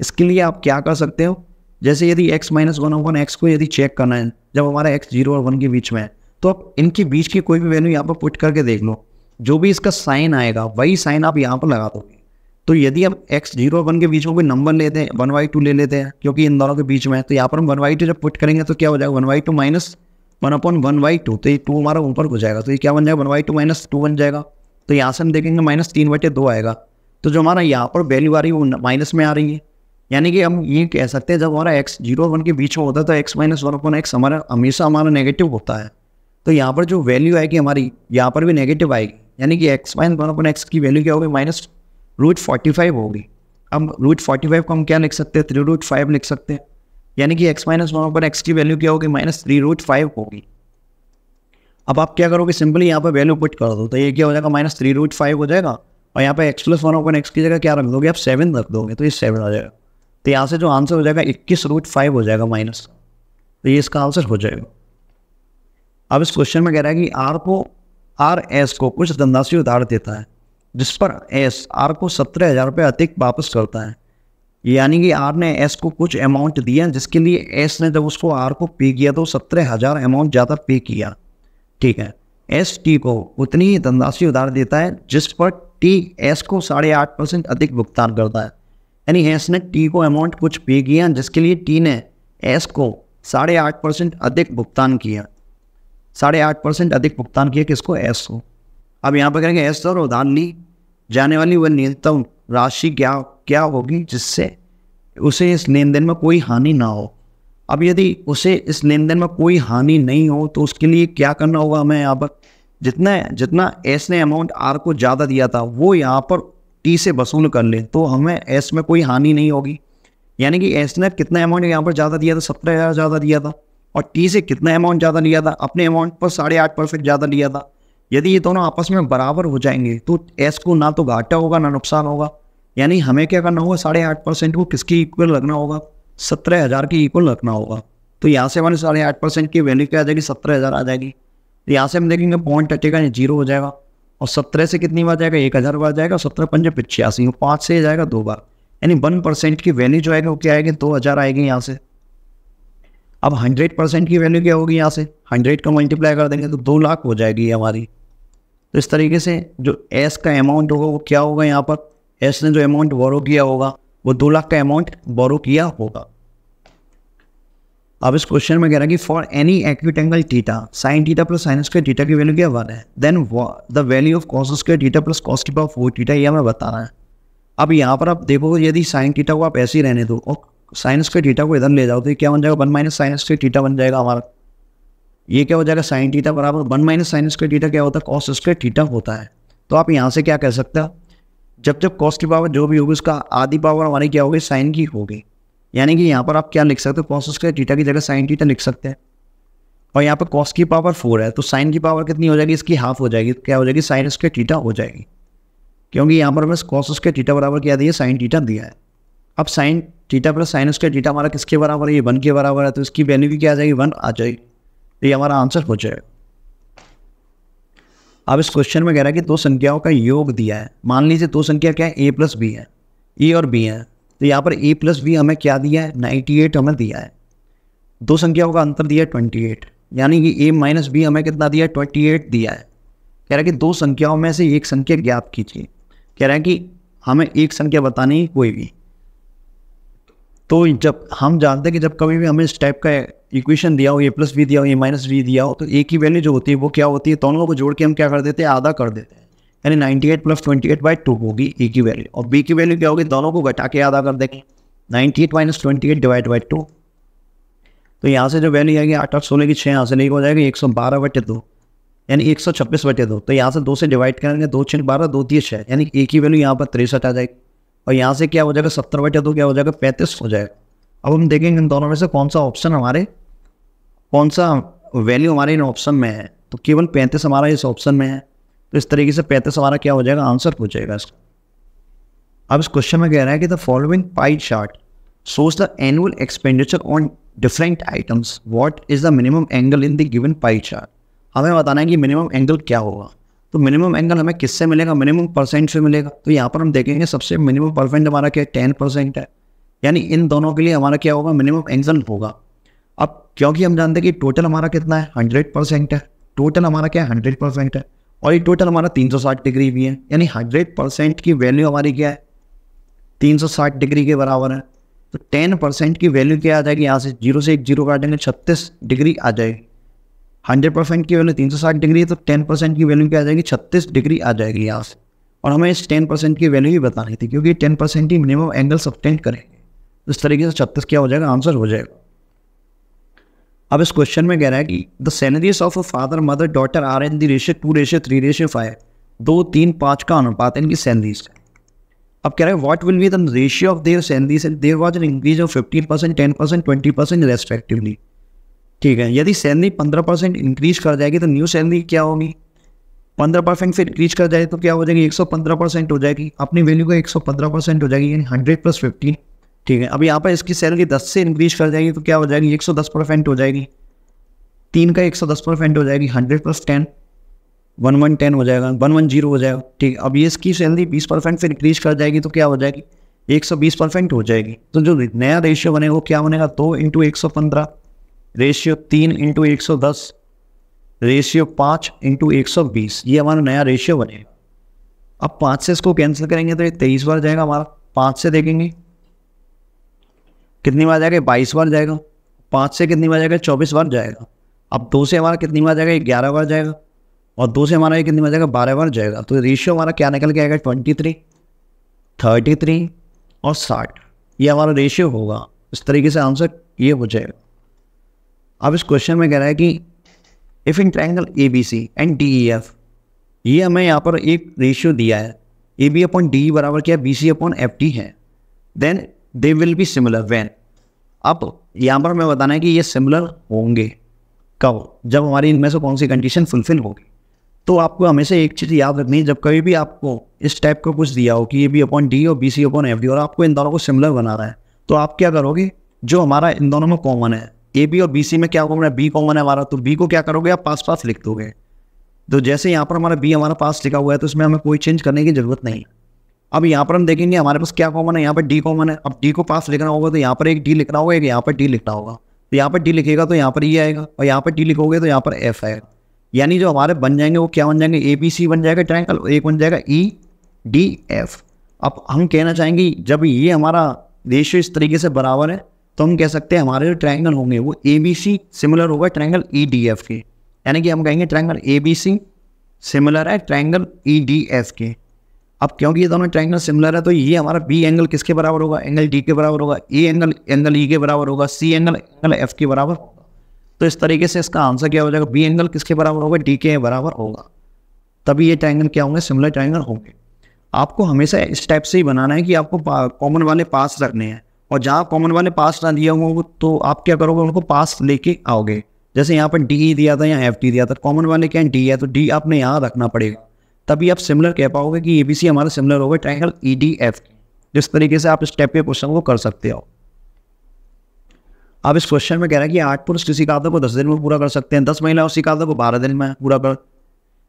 इसके लिए आप क्या कर सकते हो जैसे यदि X minus one one X को यदि चेक करना है जब हमारा एक्स जीरो और वन के बीच में है तो आप इनके बीच की कोई भी वैल्यू यहाँ पर पुट करके देख लो जो भी इसका साइन आएगा वही साइन आप यहाँ पर लगा दोगे तो यदि हम एक्स जीरो वन के बीच में कोई नंबर लेते हैं वन वाई टू ले लेते हैं क्योंकि इन दोनों के बीच में है तो यहाँ पर हम वन वाई टू जब पुट करेंगे तो क्या हो जाएगा one by two minus one upon one by two तो ये टू हमारा ऊपर हो जाएगा तो ये क्या बन जाएगा one by two minus two बन जाएगा तो यहाँ से हम देखेंगे माइनस तीन बटे दो आएगा तो जो हमारा यहाँ पर वैल्यू आ रही है वो माइनस में आ रही है यानी कि हम ये कह सकते हैं जब हमारा एक्स जीरो वन के बीच में होता है तो X minus one upon X हमारा हमेशा हमारा नेगेटिव होता है तो यहाँ पर जो वैल्यू आएगी हमारी यहाँ पर भी नेगेटिव आएगी यानी कि X minus one upon X की वैल्यू क्या होगी माइनस रूट फोर्टी फाइव होगी अब रूट फोर्टी फाइव को हम क्या लिख सकते हैं थ्री रूट फाइव लिख सकते हैं यानी कि एक्स माइनस वन पर एक्स की वैल्यू क्या होगी माइनस थ्री रूट फाइव होगी अब आप क्या करोगे सिंपली यहाँ पर वैल्यू पुट कर दो तो ये क्या हो जाएगा माइनस थ्री रूट फाइव हो जाएगा और यहाँ पर X plus one upon X की जगह क्या रख दोगे आप सेवन रख दोगे तो ये सेवन आ जाएगा तो यहाँ से जो आंसर हो जाएगा इक्कीस रूट फाइव हो जाएगा माइनस तो ये इसका आंसर हो जाएगा अब इस क्वेश्चन में कह रहा है कि आर को आर एस को कुछ धनराशि उधार देता है जिस पर एस आर को सत्रह हजार रुपये अधिक वापस करता है यानी कि आर ने एस को कुछ अमाउंट दिया जिसके लिए एस ने जब उसको आर को पे किया तो सत्रह हजार अमाउंट ज़्यादा पे किया ठीक है एस टी को उतनी ही धनराशि उधार देता है जिस पर टी एस को साढ़े आठ परसेंट अधिक भुगतान करता है यानी एस ने टी को अमाउंट कुछ पे किया जिसके लिए टी ने एस को साढ़े आठ परसेंट अधिक भुगतान किया साढ़े आठ परसेंट अधिक भुगतान किया किसको एस को अब यहाँ पर करेंगे ऐसा और उदाहरणी जाने वाली वह न्यूनतम राशि क्या क्या होगी जिससे उसे इस लेन देन में कोई हानि ना हो अब यदि उसे इस लेन देन में कोई हानि नहीं हो तो उसके लिए क्या करना होगा हमें यहाँ पर जितना जितना एस ने अमाउंट आर को ज़्यादा दिया था वो यहाँ पर टी से वसूल कर ले तो हमें एस में कोई हानि नहीं होगी यानी कि एस ने कितना अमाउंट यहाँ पर ज़्यादा दिया था सत्रह हज़ार ज़्यादा दिया था और टी से कितना अमाउंट ज़्यादा लिया था अपने अमाउंट पर साढ़े आठ परसेंट ज़्यादा लिया था यदि ये दोनों आपस में बराबर हो जाएंगे तो एस को ना तो घाटा होगा ना नुकसान होगा यानी हमें क्या करना होगा साढ़े आठ परसेंट को किसकी इक्वल रखना होगा सत्रह हज़ार की इक्वल रखना होगा तो यहाँ से हमारे साढ़े आठ परसेंट की वैल्यू क्या आ जाएगी सत्रह हज़ार आ जाएगी तो यहाँ से हम देखेंगे पॉइंट टचेगा या जीरो हो जाएगा और सत्रह से कितनी बार जाएगा एक हज़ार बार जाएगा सत्रह पंजे पिचासी पाँच से जाएगा दो बार यानी वन परसेंट की वैल्यू जो आएगी वो क्या आएगी दो हज़ार आएगी यहाँ से अब हंड्रेड परसेंट की वैल्यू क्या होगी यहाँ से हंड्रेड का मल्टीप्लाई कर देंगे तो दो लाख हो जाएगी हमारी तो इस तरीके से जो एस का अमाउंट होगा वो क्या होगा यहाँ पर एस ने जो अमाउंट बोरो किया होगा वो दो लाख का अमाउंट बोरो किया होगा अब इस क्वेश्चन में कह रहा है कि for any acute angle theta sine theta plus sine square theta की वैल्यू क्या वन है then the value of cos square theta plus cos की पावर फोर टीटा यह हमें रहा है अब यहाँ पर आप देखो यदि साइन टीटा को आप ऐसे ही रहने दो और साइन स्क्वायर टीटा को इधर ले जाओ तो क्या बन जाएगा one minus sine square theta बन जाएगा हमारा ये क्या हो जाएगा साइन टीटा बराबर one minus sine square theta क्या होता है कॉस स्क्वेयर टीटा होता है तो आप यहाँ से क्या कह सकते हैं जब जब कॉस की पावर जो भी होगी उसका आधी पावर हमारी क्या होगी साइन की होगी यानी कि यहाँ पर आप क्या लिख सकते हो कॉस स्क्वेयर टीटा की जगह साइन टीटा लिख सकते हैं और यहाँ पर कॉस की पावर फोर है तो साइन की पावर कितनी हो जाएगी इसकी हाफ हो जाएगी क्या हो जाएगी साइन स्क्वेयर टीटा हो जाएगी क्योंकि यहाँ पर बस कॉस स्क्वेयर टीटा बराबर क्या दिया साइन टीटा दिया है अब sine theta plus sine square theta हमारा किसके बराबर है ये वन के बराबर है तो इसकी वैल्यू भी क्या आ जाएगी वन आ जाएगी ये हमारा आंसर हो जाएगा अब इस क्वेश्चन में कह रहा है कि दो संख्याओं का योग दिया है मान लीजिए दो संख्या क्या है ए प्लस बी है ए और बी है तो यहाँ पर ए प्लस बी हमें क्या दिया है नाइन्टी एट हमें दिया है दो संख्याओं का अंतर दिया है ट्वेंटी एट यानी कि ए माइनस बी हमें कितना दिया है ट्वेंटी एट दिया है कह रहा है कि दो संख्याओं में से एक संख्या ज्ञात कीजिए कह रहा है कि हमें एक संख्या बतानी कोई भी तो जब हम जानते हैं कि जब कभी भी हमें इस टाइप का इक्वेशन दिया हो ए प्लस बी दिया हो ए माइनस बी दिया हो तो ए की वैल्यू जो होती है वो क्या होती है दोनों तो को जोड़ के हम क्या कर देते हैं आधा कर देते हैं यानी ninety eight plus twenty eight by two होगी ए की वैल्यू और बी की वैल्यू क्या होगी दोनों को घटा के आधा कर देंगे ninety eight minus twenty eight divide by two तो यहाँ से जो वैल्यू आएगी आठ आठ सोलह की छः यहाँ से नहीं हो जाएगी एक सौ बारह बटे दो यानी एक सौ छब्बीस बटे दो तो यहाँ से दो से डिवाइड करेंगे दो छः बारह दो दिए छः यानी ए की वैल्यू यहाँ पर तिरसठ आ जाएगी और यहाँ से क्या हो जाएगा सत्तर बटे दो क्या हो जाएगा पैंतीस हो जाएगा अब हम देखेंगे इन दोनों में से कौन सा ऑप्शन हमारे कौन सा वैल्यू हमारे इन ऑप्शन में है तो केवल पैंतीस हमारा इस ऑप्शन में है तो इस तरीके से पैंतीस हमारा क्या हो जाएगा आंसर हो जाएगा इसका अब इस क्वेश्चन में कह रहा है कि the following pie chart shows the annual expenditure on different items What is the minimum angle in the given pie chart हमें बताना है कि मिनिमम एंगल क्या होगा तो मिनिमम एंगल हमें किससे मिलेगा मिनिमम परसेंट से मिलेगा तो यहाँ पर हम देखेंगे सबसे मिनिमम परसेंट हमारा क्या टेन परसेंट है यानी इन दोनों के लिए हमारा क्या होगा मिनिमम एंगल होगा अब क्योंकि हम जानते हैं कि टोटल हमारा कितना है हंड्रेड परसेंट है टोटल हमारा क्या है हंड्रेड परसेंट है और ये टोटल हमारा तीन सौ साठ डिग्री भी है यानी हंड्रेड परसेंट की वैल्यू हमारी क्या है तीन सौ साठ डिग्री के बराबर है तो टेन परसेंट की वैल्यू क्या आ जाएगी यहाँ से जीरो से एक जीरो काटेंगे छत्तीस डिग्री आ जाएगी हंड्रेड परसेंट की वैल्यू तीन सौ साठ डिग्री है तो टेन परसेंट की वैल्यू क्या आ जाएगी छत्तीस डिग्री आ जाएगी यहाँ से और हमें इस टेन परसेंट की वैल्यू ही बतानी थी क्योंकि टेन परसेंट ही मिनिमम एंगल सबटेंड करेंगे इस तरीके से छत्तीस क्या हो जाएगा आंसर हो जाएगा अब इस क्वेश्चन में कह रहा है कि the salaries of a father mother daughter are in the ratio two रेशे थ्री रेशे फाइव दो तीन पाँच का अनुपात इनकी सैलरीज अब कह रहे हैं what will be the ratio of their salaries and there was an increase of fifteen percent ten percent twenty percent respectively ठीक है यदि सैलरी पंद्रह परसेंट इंक्रीज कर जाएगी तो न्यू सैलरी क्या होगी पंद्रह परसेंट से इंक्रीज कर जाए तो क्या हो जाएगी एक सौ पंद्रह परसेंट हो जाएगी अपनी वैल्यू का एक सौ पंद्रह परसेंट हो जाएगी यानी हंड्रेड प्लस फिफ्टी ठीक है अब यहाँ पर इसकी सैलरी दस से इंक्रीज कर जाएगी तो क्या हो जाएगी एक सौ दस परसेंट हो जाएगी तीन का एक सौ दस परसेंट हो जाएगी hundred plus ten one one ten हो जाएगा वन वन जीरो हो जाएगा ठीक है अब ये इसकी सैलरी बीस परसेंट से इंक्रीज कर जाएगी तो क्या हो जाएगी एक सौ बीस परसेंट हो जाएगी तो जो नया रेशियो बनेगा वो क्या बनेगा दो इंटू एक सौ पंद्रह रेशियो तीन इंटू एक सौ दस रेशियो पाँच इंटू एक सौ बीस ये हमारा नया रेशियो बनेगा अब पाँच से इसको कैंसिल करेंगे तो ये तेईस बार जाएगा हमारा पाँच से देखेंगे कितनी बार जाएगा बाईस बार जाएगा पाँच से कितनी बार जाएगा चौबीस बार जाएगा अब दो से हमारा कितनी बार जाएगा ग्यारह बार जाएगा और दो से हमारा ये कितनी बार जाएगा बारह बार जाएगा तो रेशियो हमारा क्या निकल के आएगा ट्वेंटी थ्री थर्टी थ्री और साठ ये हमारा रेशियो होगा इस तरीके से आंसर ये हो जाएगा अब इस क्वेश्चन में कह रहा है कि if in triangle A B C and D E F ये हमें यहाँ पर एक रेशियो दिया है ए बी अपॉन डी बराबर क्या B C upon F D है then they will be similar when अब यहाँ पर हमें बताना है कि ये सिमिलर होंगे कब जब हमारी इनमें से कौन सी कंडीशन फुलफिल होगी तो आपको हमेशा एक चीज़ याद रखनी है जब कभी भी आपको इस टाइप का कुछ दिया हो कि ए बी अपॉन डी और B C upon F D और आपको इन दोनों को सिमिलर बना रहा है तो आप क्या करोगे जो हमारा इन दोनों में कॉमन है ए बी और बी सी में क्या कॉमन है बी कॉमन है हमारा तो बी को क्या करोगे आप पास पास लिख दोगे तो जैसे यहाँ पर हमारा बी हमारा पास लिखा हुआ है तो इसमें हमें कोई चेंज करने की ज़रूरत नहीं अब यहाँ पर हम देखेंगे हमारे पास क्या कॉमन है यहाँ पर डी कॉमन है अब डी को पास लिखना होगा तो यहाँ पर एक डी लिखना होगा एक यहाँ पर डी लिखना होगा तो यहाँ पर डी लिखेगा तो यहाँ पर ई e आएगा और यहाँ पर डी लिखोगे तो यहाँ पर एफ आएगा यानी जो हमारे बन जाएंगे वो क्या बन जाएंगे ए बी सी बन जाएगा ट्रैंकल एक बन जाएगा ई डी एफ अब हम कहना चाहेंगे जब ये हमारा रेशियो इस तरीके से बराबर है तो हम कह सकते हैं हमारे जो ट्राइंगल होंगे वो ए बी सी सिमिलर होगा ट्राइंगल ई डी एफ के यानी कि हम कहेंगे triangle A B C similar है ट्राइंगल ई डी एफ के अब क्योंकि ये दोनों ट्राइंगल सिमिलर है तो ये हमारा बी एंगल किसके बराबर होगा एंगल डी के बराबर होगा ए एंगल एंगल ई के बराबर होगा सी एंगल एंगल एफ के बराबर होगा तो इस तरीके से इसका आंसर क्या हो जाएगा बी एंगल किसके बराबर होगा डी के बराबर होगा तभी ये ट्राइंगल क्या होंगे सिमिलर ट्राइंगल होंगे आपको हमेशा इस टाइप से ही बनाना है कि आपको कॉमन वाले पास रखने हैं और जहाँ कॉमन वन ने पास ना दिया हुआ तो आप क्या करोगे उनको पास लेके आओगे जैसे यहाँ पर डी दिया था या एफ डी दिया था कॉमन वन ने क्या डी है तो डी आपने यहाँ रखना पड़ेगा तभी आप सिमिलर कह पाओगे कि ए बी सी हमारा सिमिलर होगा ट्राइंगल ई डी एफ जिस तरीके से आप स्टेप के क्वेश्चन को कर सकते हो आप इस क्वेश्चन में कह रहे हैं कि आठ पुरुष किसी काव्य को दस दिन में पूरा कर सकते हैं दस महिला उसी काव्य को बारह दिन में पूरा कर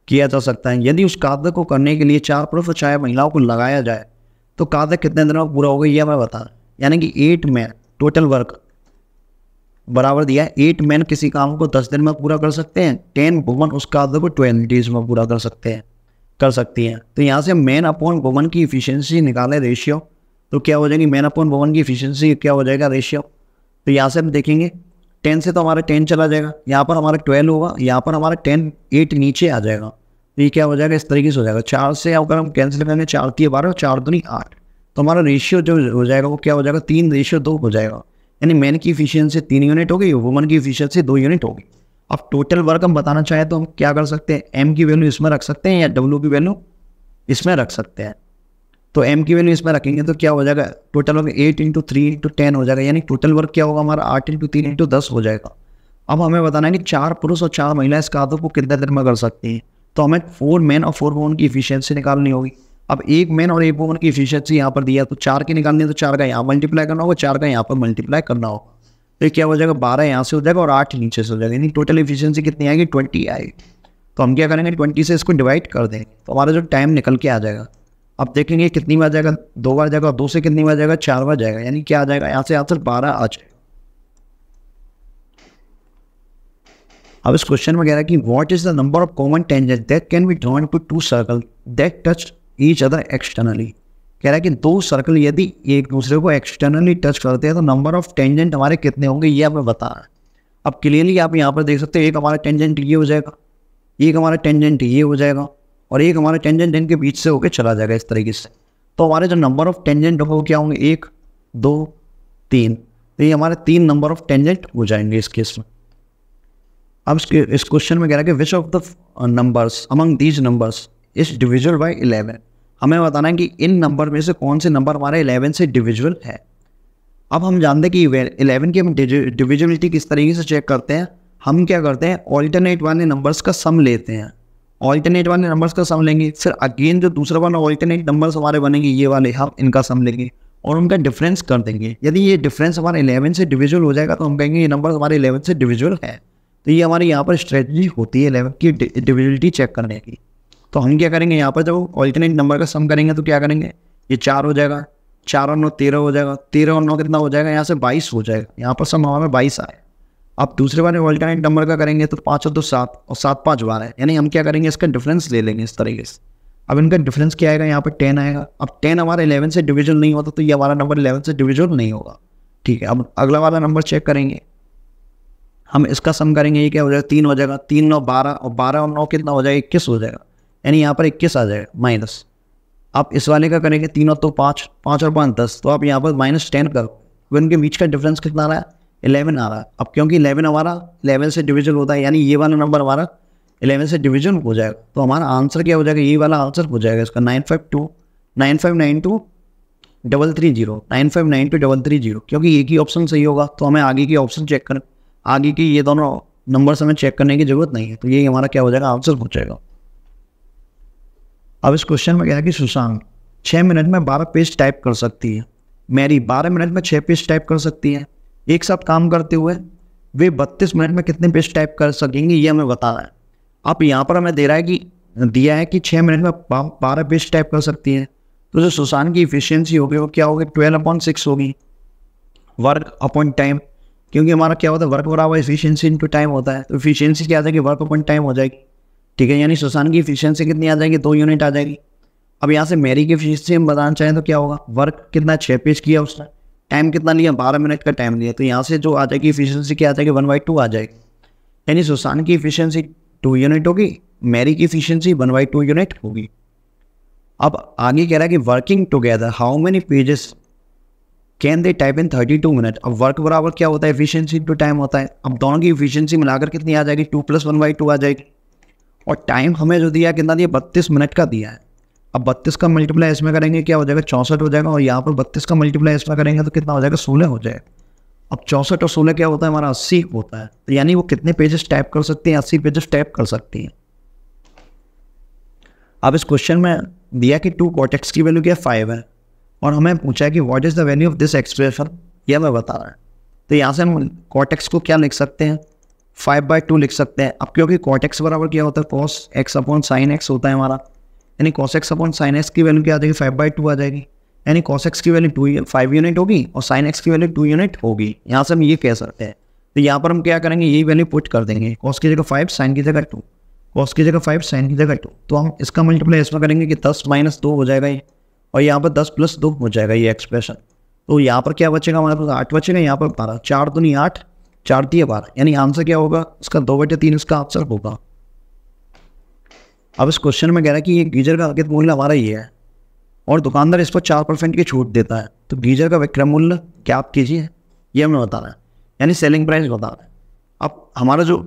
किया जा सकता है यदि उस काव्य को करने के लिए चार पुरुष और चार महिलाओं को लगाया जाए तो काव्य कितने दिनों में पूरा होगा यह मैं बता रहा यानी कि एट मैन टोटल वर्क बराबर दिया है एट मैन किसी काम को दस दिन में पूरा कर सकते हैं टेन वुमन उस काम को ट्वेल्व डेज में पूरा कर सकते हैं कर सकती हैं तो यहाँ से मैन अपॉन वुमन की इफिशियंसी निकालें रेशियो तो क्या हो जाएगी मैन अपॉन वुमन की इफिशियंसी क्या हो जाएगा रेशियो तो यहाँ से हम देखेंगे टेन से तो हमारा टेन चला जाएगा यहाँ पर हमारा ट्वेल्व होगा यहाँ पर हमारा टेन एट नीचे आ जाएगा तो ये क्या हो जाएगा इस तरीके से हो जाएगा चार से अगर हम कैंसिल करेंगे चार तीन बारह चार दूनी आठ तो हमारा रेशियो जो हो जाएगा वो क्या हो जाएगा तीन रेशियो दो हो जाएगा यानी मैन की इफिशियंसी तीन यूनिट होगी वुमन की इफिशियंसी दो यूनिट होगी अब टोटल वर्क हम बताना चाहें तो हम क्या कर सकते हैं एम की वैल्यू इसमें रख सकते हैं या डब्ल्यू की वैल्यू इसमें रख सकते हैं तो एम की वैल्यू इसमें रखेंगे तो क्या हो जाएगा total work eight into three into ten हो जाएगा यानी टोटल वर्क क्या होगा हमारा आठ इंटू तीन इंटू दस हो जाएगा अब हमें बताना है कि चार पुरुष और चार महिला इस कार्य को कितने देर में कर सकती हैं तो हमें फोर मैन और फोर वोमन की इफिशियंसी निकालनी होगी अब एक मैन और एक वोमन की इफिशियंसी यहाँ पर दिया तो चार की निकालनी है तो चार का यहाँ मल्टीप्लाई करना होगा चार का यहाँ पर मल्टीप्लाई करना होगा तो क्या हो जाएगा बारह यहाँ से हो जाएगा और आठ नीचे से हो जाएगा यानी टोटल इफिशियंसी कितनी आएगी ट्वेंटी आएगी तो हम क्या करेंगे ट्वेंटी से इसको डिवाइड कर देंगे तो हमारा जो टाइम निकल के आ जाएगा अब देखेंगे कितनी बार जाएगा दो बार जाएगा दो से कितनी बार जाएगा चार बार जाएगा यानी क्या आ जाएगा यहाँ से आंसर बारह आ जाएगा अब इस क्वेश्चन में कह रहा है कि what is the number of common tangent that can be drawn to two circle that touch each other externally कह रहा है कि दो सर्कल यदि एक दूसरे को एक्सटर्नली टच करते हैं तो नंबर ऑफ टेंजेंट हमारे कितने होंगे ये हमें बता रहा है अब क्लियरली आप यहाँ पर देख सकते हैं एक हमारा टेंजेंट ये हो जाएगा एक हमारा टेंजेंट ये हो जाएगा और एक हमारा टेंजेंट इनके बीच से होकर चला जाएगा इस तरीके से तो हमारे जो नंबर ऑफ टेंजेंट होंगे वो क्या होंगे एक दो तीन तो ये हमारे तीन नंबर ऑफ टेंजेंट हो जाएंगे इस केस में अब इस क्वेश्चन में कह रहा है कि which of the numbers among these numbers is divisible by eleven हमें बताना है कि इन नंबर में से कौन से नंबर हमारे इलेवन से डिविजल है अब हम जानते हैं कि इलेवन की हम डिविजिबिलिटी किस तरीके से चेक करते हैं हम क्या करते हैं ऑल्टरनेट वाले नंबर्स का सम लेते हैं ऑल्टरनेट वाले नंबर्स का सम लेंगे फिर अगेन जो दूसरा वाला ऑल्टरनेट नंबर्स हमारे बनेंगे ये वाले हम इनका सम लेंगे और उनका डिफरेंस कर देंगे यदि ये डिफरेंस हमारे इलेवन से डिविजुअल हो जाएगा तो हम कहेंगे ये नंबर हमारे इलेवन से डिविजुअल है तो ये हमारे यहाँ पर स्ट्रेटजी होती है इलेवन की डिविजुअलिटी चेक करने की तो हम क्या करेंगे यहाँ पर जब ऑल्टरनेट नंबर का सम करेंगे तो क्या करेंगे ये चार हो जाएगा चार और नौ तेरह हो जाएगा तेरह और नौ कितना हो जाएगा यहाँ से बाईस हो जाएगा यहाँ पर सम हमारा बाईस आए अब दूसरे बार ऑल्टरनेट नंबर का करेंगे तो पाँच और दो सात और सात पाँच बार है यानी हम क्या करेंगे इसका डिफरेंस ले लेंगे इस तरीके से अब इनका डिफरेंस क्या आएगा यहाँ पर टेन आएगा अब टेन हमारा इलेवन से डिविजन नहीं होता तो ये हमारा नंबर इलेवन से डिविजन नहीं होगा ठीक है अब अगला वाला नंबर चेक करेंगे हम इसका सम करेंगे ये क्या हो जाएगा तीन हो जाएगा तीन नौ बारह और बारह और नौ कितना हो जाएगा इक्कीस हो जाएगा यानी यहाँ पर इक्कीस आ जाएगा माइनस आप इस वाले का करेंगे तीन और तो पाँच पाँच और पाँच दस तो आप यहाँ पर माइनस टेन करो इनके बीच का डिफरेंस कितना आ रहा है इलेवन आ रहा है अब क्योंकि इलेवन हमारा इलेवन से डिविजन होता है यानी ये वाला नंबर हमारा इलेवन से डिवीजन हो जाएगा तो हमारा आंसर क्या हो जाएगा ये वाला आंसर हो जाएगा इसका nine five two nine five nine two double three zero nine five nine two double three zero क्योंकि एक ही ऑप्शन सही होगा तो हमें आगे की ऑप्शन चेक कर आगे की ये दोनों नंबर्स हमें चेक करने की जरूरत नहीं है तो ये हमारा क्या हो जाएगा आंसर हो जाएगा अब इस क्वेश्चन में क्या है कि सुशांत छः मिनट में बारह पेज टाइप कर सकती है मैरी बारह मिनट में छः पेज टाइप कर सकती है एक साथ काम करते हुए वे बत्तीस मिनट में कितने पेज टाइप कर सकेंगे ये हमें बता रहा है अब यहाँ पर हमें दे रहा है कि दिया है कि छः मिनट में बारह पेज टाइप कर सकती है तो जो सुशान की इफिशियंसी होगी वो क्या होगी ट्वेल्व अपॉइंट सिक्स होगी वर्क अपॉइंट टाइम क्योंकि हमारा क्या होता है वर्क बराबर इफिशियंसी इंटू टाइम होता है तो इफिशियंसी क्या होता है कि वर्क अपॉइंट टाइम हो जाएगी ठीक है यानी सुसान की इफिशियंसी कितनी आ जाएगी दो यूनिट आ जाएगी अब यहाँ से मेरी की इफिशियंसी हम बताना चाहें तो क्या होगा वर्क कितना छः पेज किया उसने टाइम कितना लिया बारह मिनट का टाइम लिया तो यहाँ से जो आ जाएगी इफिशियंसी क्या आ जाएगी वन बाई टू आ जाएगी यानी सुसान की इफिशियंसी टू यूनिट होगी मेरी की efficiency one by two unit होगी अब आगे कह रहा है कि working together how many pages can they type in thirty two minute अब वर्क बराबर क्या होता है इफिशियंसी टू टाइम होता है अब दोनों की इफिशियंसी मिलाकर कितनी आ जाएगी two plus one by two आ जाएगी और टाइम हमें जो दिया कितना दिया बत्तीस मिनट का दिया है अब बत्तीस का मल्टीप्लाई इसमें करेंगे क्या हो जाएगा चौंसठ हो जाएगा और यहाँ पर बत्तीस का मल्टीप्लाई इसमें करेंगे तो कितना हो जाएगा सोलह हो जाएगा अब चौंसठ और सोलह क्या होता है हमारा अस्सी होता है तो यानी वो कितने पेजेस टाइप कर सकती हैं अस्सी पेजेस टाइप कर सकती हैं अब इस क्वेश्चन में दिया कि टू कॉटेक्स की वैल्यू क्या फाइव है और हमें पूछा है कि what is the value of this expression यह मैं बता रहा है तो यहाँ से हम कॉटेक्स को क्या लिख सकते हैं फाइव बाई टू लिख सकते हैं अब क्योंकि कॉट एक्स बराबर क्या होता है cos x upon sine x होता है हमारा यानी cos x upon sine x की वैल्यू क्या आ जाएगी फाइव बाई टू आ जाएगी यानी कॉस एक्स की वैल्यू टू फाइव यूनिट होगी और साइन एक्स की वैल्यू टू यूनिट होगी यहाँ से हम ये कह सकते हैं तो यहाँ पर हम क्या करेंगे यही वैल्यू पुट कर देंगे कॉस की जगह फाइव साइन की जगह टू कॉस की जगह फाइव साइन की जगह टू तो हम इसका मल्टीप्लाई इसमें करेंगे कि दस माइनस दो हो जाएगा ये और यहाँ पर दस प्लस दो हो जाएगा ये एक्सप्रेशन तो यहाँ पर क्या बचेगा हमारे पास आठ बचेगा यहाँ पर बारह चार नहीं आठ चार है बार यानी आंसर क्या होगा इसका दो बटे तीन इसका आंसर होगा अब इस क्वेश्चन में कह रहा है कि ये गीजर का अंकित तो मूल्य हमारा ये है और दुकानदार इस पर चार परसेंट की छूट देता है तो गीजर का विक्रम मूल्य क्या आप कीजिए ये हमें बता रहे है यानी सेलिंग प्राइस बता रहे हैं अब हमारा जो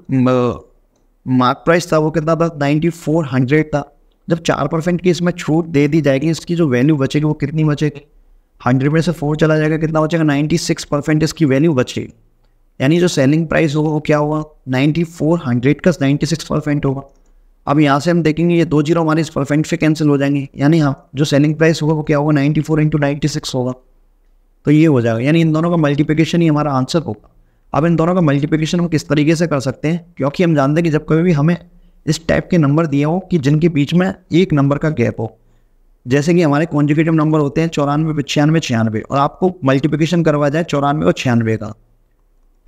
मार्क प्राइस था वो कितना था नाइन्टी फोर हंड्रेड था जब चार परसेंट की इसमें छूट दे दी जाएगी इसकी जो वैल्यू बचेगी वो कितनी बचेगी हंड्रेड में से फोर चला जाएगा कितना बचेगा नाइन्टी सिक्स परसेंट इसकी वैल्यू बचेगी यानी जो सेलिंग प्राइस होगा वो क्या होगा नाइन्टी फोर हंड्रेड का नाइन्टी सिक्स परसेंट होगा अब यहाँ से हम देखेंगे ये दो जीरो हमारे इस परसेंट से कैंसिल हो जाएंगे यानी हाँ जो सेलिंग प्राइस होगा वो क्या होगा ninety four into ninety six होगा तो ये हो जाएगा यानी इन दोनों का मल्टीप्लिकेशन ही हमारा आंसर होगा अब इन दोनों का मल्टीप्लिकेशन हम किस तरीके से कर सकते हैं क्योंकि हम जानते हैं कि जब कभी भी हमें इस टाइप के नंबर दिए हो कि जिनके बीच में एक नंबर का गैप हो जैसे कि हमारे कॉन्जिकेटिव नंबर होते हैं चौरानवे छियानवे छियानवे और आपको मल्टीप्लिकेशन करवा जाए चौरानवे और छियानवे का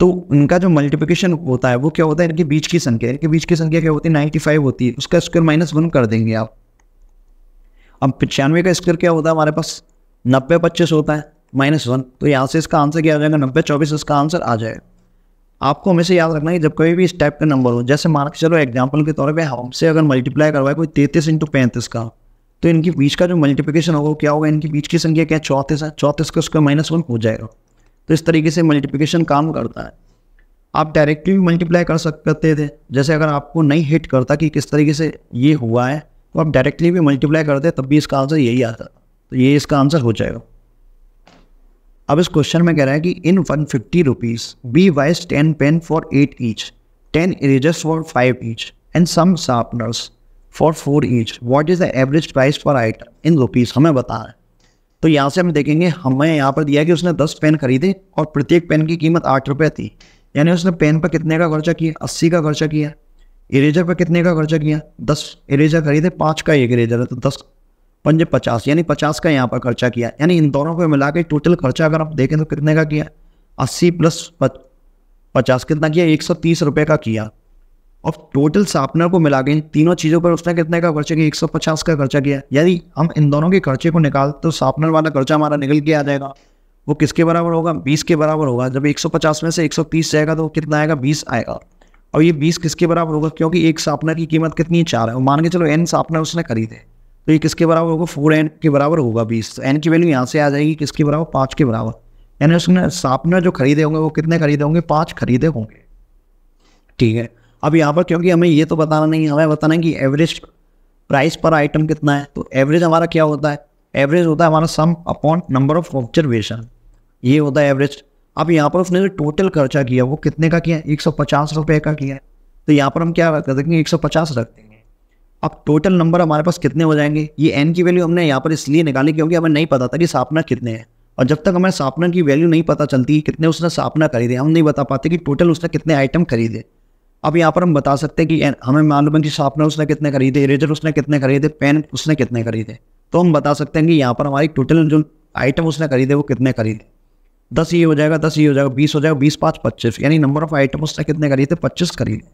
तो उनका जो मल्टीप्लिकेशन होता है वो क्या होता है इनके बीच की संख्या इनके बीच की संख्या क्या होती है नाइन्टी फाइव होती है उसका स्क्वायर माइनस वन कर देंगे आप अब पचानवे का स्क्वायर क्या होता है हमारे पास नब्बे पच्चीस होता है माइनस वन तो यहाँ से इसका आंसर क्या आ जाएगा नब्बे चौबीस इसका आंसर आ जाएगा आपको हमेशा याद रखना है जब कभी भी इस टाइप का नंबर हो जैसे मान के चलो एग्जाम्पल के तौर पर हमसे अगर मल्टीप्लाई करवाए कोई तैंतीस इंटू पैंतीस का तो इनके बीच का जो मल्टीप्लिकेशन होगा क्या होगा इनके बीच की संख्या क्या चौंतीस है चौंतीस का उसका माइनस वन हो जाएगा तो इस तरीके से मल्टीप्लिकेशन काम करता है आप डायरेक्टली भी मल्टीप्लाई कर सकते थे जैसे अगर आपको नहीं हिट करता कि किस तरीके से ये हुआ है तो आप डायरेक्टली भी मल्टीप्लाई करते तब भी इसका आंसर यही आता तो ये इसका आंसर हो जाएगा अब इस क्वेश्चन में कह रहा है कि in one fifty rupees B buys ten pen for eight each ten erasers for five each and some sharpeners for four each what is the average price for item in rupees हमें बता रहे तो यहाँ से हम देखेंगे हमें यहाँ पर दिया कि उसने दस पेन खरीदे और प्रत्येक पेन की कीमत आठ रुपये थी यानी उसने पेन पर कितने का खर्चा किया अस्सी का खर्चा किया इरेजर पर कितने का खर्चा किया दस इरेजर खरीदे पाँच का एक इरेजर है तो दस पंजे पचास यानी पचास का यहाँ पर खर्चा किया यानी इन दोनों को मिला के टोटल खर्चा अगर आप देखें तो कितने का किया अस्सी प्लस पचास कितना किया एक सौ तीस रुपये का किया और टोटल शार्पनर को मिला के इन तीनों चीज़ों पर उसने कितने का खर्चा किया एक सौ पचास का खर्चा किया यदि हम इन दोनों के खर्चे को निकाल तो शार्पनर वाला खर्चा हमारा निकल के आ जाएगा वो किसके बराबर होगा बीस के बराबर होगा जब एक सौ पचास में से एक सौ तीस जाएगा तो कितना आएगा बीस आएगा और ये बीस किसके बराबर होगा क्योंकि एक शार्पनर की कीमत कितनी है चार है मान के चलो एन शार्पनर उसने खरीदे तो ये किसके बराबर होगा फोर एन के बराबर होगा बीस तो एन की वैल्यू यहाँ से आ जाएगी किसके बराबर पाँच के बराबर यानी उसने शार्पनर जो खरीदे होंगे वो कितने खरीदे होंगे पाँच खरीदे होंगे ठीक है अब यहाँ पर क्योंकि हमें ये तो बताना नहीं हमें बताना है कि एवरेज प्राइस पर आइटम कितना है तो एवरेज हमारा क्या होता है एवरेज होता है हमारा sum upon number of observation ये होता है एवरेज अब यहाँ पर उसने जो टोटल खर्चा किया वो कितने का किया है एक सौ पचास रुपये का किया है तो यहाँ पर हम क्या कर देंगे एक सौ पचास रख देंगे अब टोटल नंबर हमारे पास कितने हो जाएंगे ये एन की वैल्यू हमने यहाँ पर इसलिए निकाली क्योंकि हमें नहीं पता था कि सापना कितने हैं और जब तक हमें सापना की वैल्यू नहीं पता चलती कितने उसने सापना खरीदे हम नहीं बता पाते कि टोटल उसने कितने आइटम खरीदे अब यहाँ पर हम बता सकते हैं कि हमें मालूम है कि शार्पनर उसने कितने खरीदे इरेजर उसने कितने खरीदे पेन उसने कितने खरीदे तो हम बता सकते हैं कि यहाँ पर हमारी टोटल जो आइटम उसने खरीदे वो कितने खरीदे दस ये हो जाएगा दस ये हो जाएगा बीस हो जाएगा बीस पाँच पच्चीस यानी नंबर ऑफ आइटम उसने कितने खरीदे पच्चीस खरीदे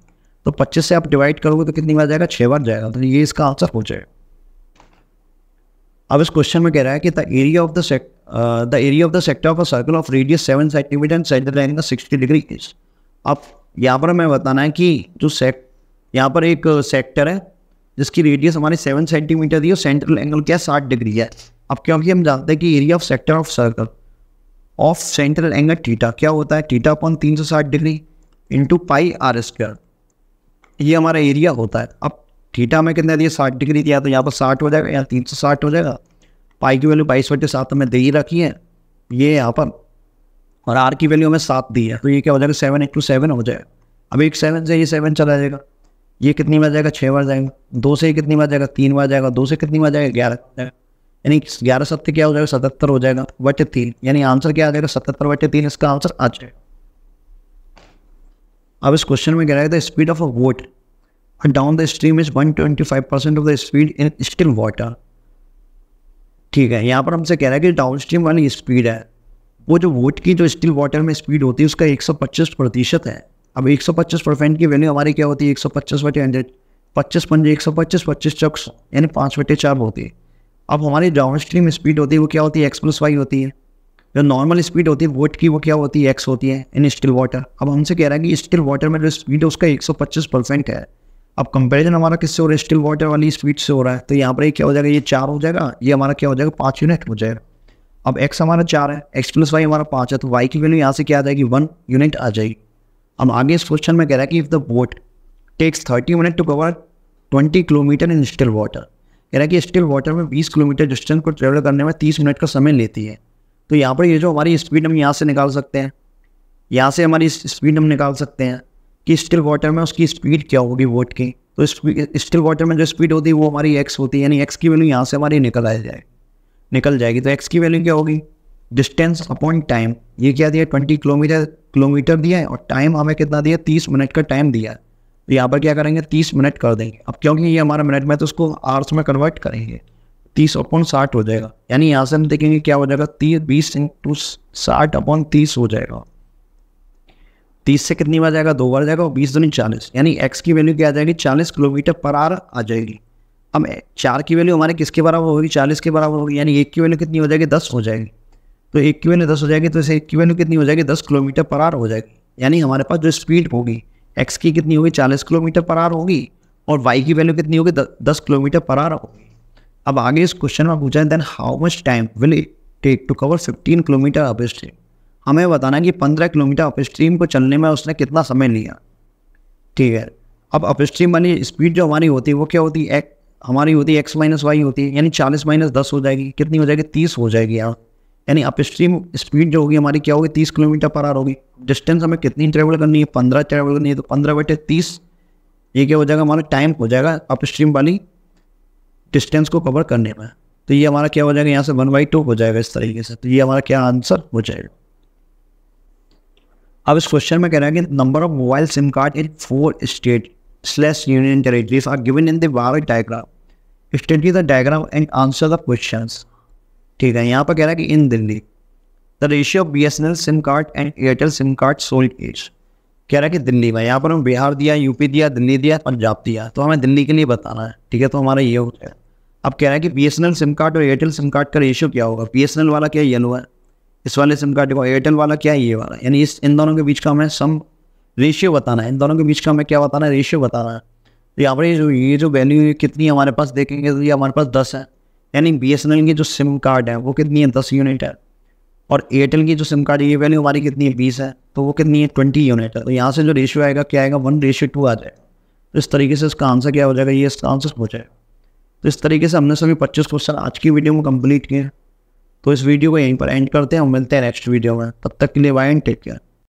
तो पच्चीस से आप डिवाइड करोगे तो कितनी बार जाएगा छः बार जाएगा तो ये इसका आंसर हो जाएगा अब इस क्वेश्चन में कह रहा है कि the area of the the area of the sector of a circle of radius seven centimeter and center line का सिक्सटी डिग्री इज अब यहाँ पर हमें बताना है कि जो सेक्ट यहाँ पर एक सेक्टर है जिसकी रेडियस हमारी सेवन सेंटीमीटर दी और सेंट्रल एंगल क्या है साठ डिग्री है अब क्योंकि हम जानते हैं कि area of sector of circle of central angle theta क्या होता है टीटा अपॉन तीन सौ साठ degree into pi r square ये हमारा एरिया होता है अब टीटा में कितना दिया साठ डिग्री दिया तो यहाँ पर साठ हो जाएगा यहाँ तीन सौ साठ हो जाएगा पाई की वैल्यू बाईस बटे सात हमें दे ही रखी है ये यहाँ पर और आर की वैल्यू हमें सात दी है तो ये क्या हो जाएगा सेवन इंटू टू सेवन हो जाएगा अब एक सेवन से ये सेवन चला जाएगा ये कितनी बार जाएगा छः बार जाएगा दो से कितनी बार जाएगा तीन बार जाएगा दो से कितनी बार जाएगा ग्यारह जाएगा यानी ग्यारह सत्य क्या हो जाएगा सतहत्तर हो जाएगा बटे तीन यानी आंसर क्या आ जाएगा सतहत्तर बटे तीन इसका आंसर आ जाएगा अब इस क्वेश्चन में कह रहा है the speed of a boat down the stream is one twenty five percent of the speed in still water ठीक है यहाँ पर हमसे कह रहा है कि डाउन स्ट्रीम वाली स्पीड है वो जो वोट की जो स्टिल वाटर में स्पीड होती है उसका पच्चीस प्रतिशत है अब पच्चीस परसेंट की वैल्यू हमारी क्या होती है एक सौ पच्चीस बटे हंड्रेड पच्चीस पंजे एक सौ पच्चीस पच्चीस चौक यानी पाँच बटे चार होती है अब हमारी डाउन स्ट्रीम स्पीड होती है वो क्या होती है एक्स प्लस वाई होती है जो नॉर्मल स्पीड होती है वोट की वो क्या होती है एक्स होती है इन स्टिल वाटर अब हमसे कह रहा है कि स्टिल वाटर में जो स्पीड है उसका एक सौ पच्चीस परसेंट है अब कंपेरिजन हमारा किससे हो रहा है स्टिल वाटर वाली स्पीड से हो रहा है तो यहाँ पर क्या हो जाएगा ये चार हो जाएगा ये हमारा क्या हो जाएगा पाँच यूनिट हो जाएगा अब एक्स हमारा चार है एक्स प्लस वाई हमारा पाँच है तो वाई की वैल्यू यहाँ से क्या आ जाएगी वन यूनिट आ जाएगी अब आगे इस क्वेश्चन में कह रहा है कि if the boat takes thirty minute to cover twenty kilometer in still water कह रहा है कि स्टिल वाटर में बीस किलोमीटर डिस्टेंस को ट्रेवल करने में तीस मिनट का समय लेती है तो यहाँ पर ये जो हमारी स्पीड हम यहाँ से निकाल सकते हैं यहाँ से हमारी स्पीड हम निकाल सकते हैं कि स्टिल वाटर में उसकी स्पीड क्या होगी वोट की तो स्टिल वाटर में जो स्पीड होती है वो हमारी एक्स होती है यानी एक्स की वैल्यू यहाँ से हमारी निकल आ जाएगी निकल जाएगी तो एक्स की वैल्यू क्या होगी डिस्टेंस अपॉन टाइम ये क्या दिया ट्वेंटी किलोमीटर किलोमीटर दिया है और टाइम हमें कितना दिया तीस मिनट का टाइम दिया है तो यहाँ पर क्या करेंगे तीस मिनट कर देंगे अब क्योंकि ये हमारा मिनट में तो उसको आर्स में कन्वर्ट करेंगे तीस अपॉन साठ हो जाएगा यानी यहाँ से हम देखेंगे क्या हो जाएगा तीस बीस इंटू साठ अपॉन तीस हो जाएगा तीस से कितनी बार जाएगा दो बार जाएगा और बीस दूनी चालीस यानी एक्स की वैल्यू क्या आ जाएगी चालीस किलोमीटर पर आर आ जाएगी अब चार की वैल्यू हमारे किसके बराबर होगी चालीस के बराबर होगी यानी एक की वैल्यू कितनी हो जाएगी दस हो जाएगी तो एक की वैल्यू दस हो जाएगी तो इसे एक की वैल्यू कितनी हो जाएगी दस किलोमीटर पर आर हो जाएगी यानी हमारे पास जो स्पीड होगी एक्स की कितनी होगी चालीस किलोमीटर पर आर होगी और वाई की वैल्यू कितनी होगी दस किलोमीटर पर आर होगी अब आगे इस क्वेश्चन में पूछा है then how much time will it take to cover fifteen kilometer upstream हमें बताना है कि पंद्रह किलोमीटर अप स्ट्रीम को चलने में उसने कितना समय लिया ठीक है अब अप स्ट्रीम वाली स्पीड जो हमारी होती है वो क्या होती है हमारी होती है एक्स माइनस वाई होती है यानी चालीस माइनस दस हो जाएगी कितनी हो जाएगी तीस हो जाएगी यहाँ यानी अप स्ट्रीम स्पीड जो होगी हमारी क्या होगी तीस किलोमीटर पर आर होगी डिस्टेंस हमें कितनी ट्रेवल करनी है पंद्रह ट्रेवल करनी है तो पंद्रह बटे तीस ये क्या हो जाएगा हमारा टाइम हो जाएगा अप स्ट्रीम वाली डिस्टेंस को कवर करने में तो ये हमारा क्या हो जाएगा यहाँ से वन बाई टू हो जाएगा इस तरीके से तो ये हमारा क्या आंसर हो जाएगा अब इस क्वेश्चन में कह रहे हैं कि number of mobile sim card in four state slash union territories are given in the bar diagram study the diagram and answer the question ठीक है यहाँ पर कह रहा है कि in Delhi the ratio of B S N L sim card and Airtel sim card sold as कह रहा है कि दिल्ली में यहाँ पर हम बिहार दिया यूपी दिया दिल्ली दिया पंजाब दिया तो हमें दिल्ली के लिए बताना है ठीक है तो हमारा ये हो है अब कह रहा है कि B S N L sim card और एयरटेल सिम कार्ड का रेशियो क्या होगा बी एस एन एल वाला क्या येलो है इस वाले सिम कार्ड का एयरटेल वाला क्या है ये वाला यानी इस इन दोनों के बीच का हमें सम रेशियो बताना है इन दोनों के बीच का हमें क्या बताना है रेशियो बताना है यहाँ पर जो ये जो वैल्यू है कितनी हमारे पास देखेंगे तो ये हमारे पास दस है यानी बी एस एन एल की जो सिम कार्ड है वो कितनी है दस यूनिट है और एयरटेल की जो सिम कार्ड है ये वैल्यू हमारी कितनी है बीस है तो वो कितनी है ट्वेंटी यूनिट है तो यहाँ से जो रेशियो आएगा क्या आएगा वन रेशियो टू आ जाए तो इस तरीके से इसका आंसर क्या हो जाएगा ये इसका आंसर हो जाए तो इस तरीके से हमने सभी पच्चीस क्वेश्चन आज की वीडियो में कम्प्लीट किए तो इस वीडियो को यहीं पर एंड करते हैं और मिलते हैं नेक्स्ट वीडियो में तब तक के लिए वाई एंड टेक केयर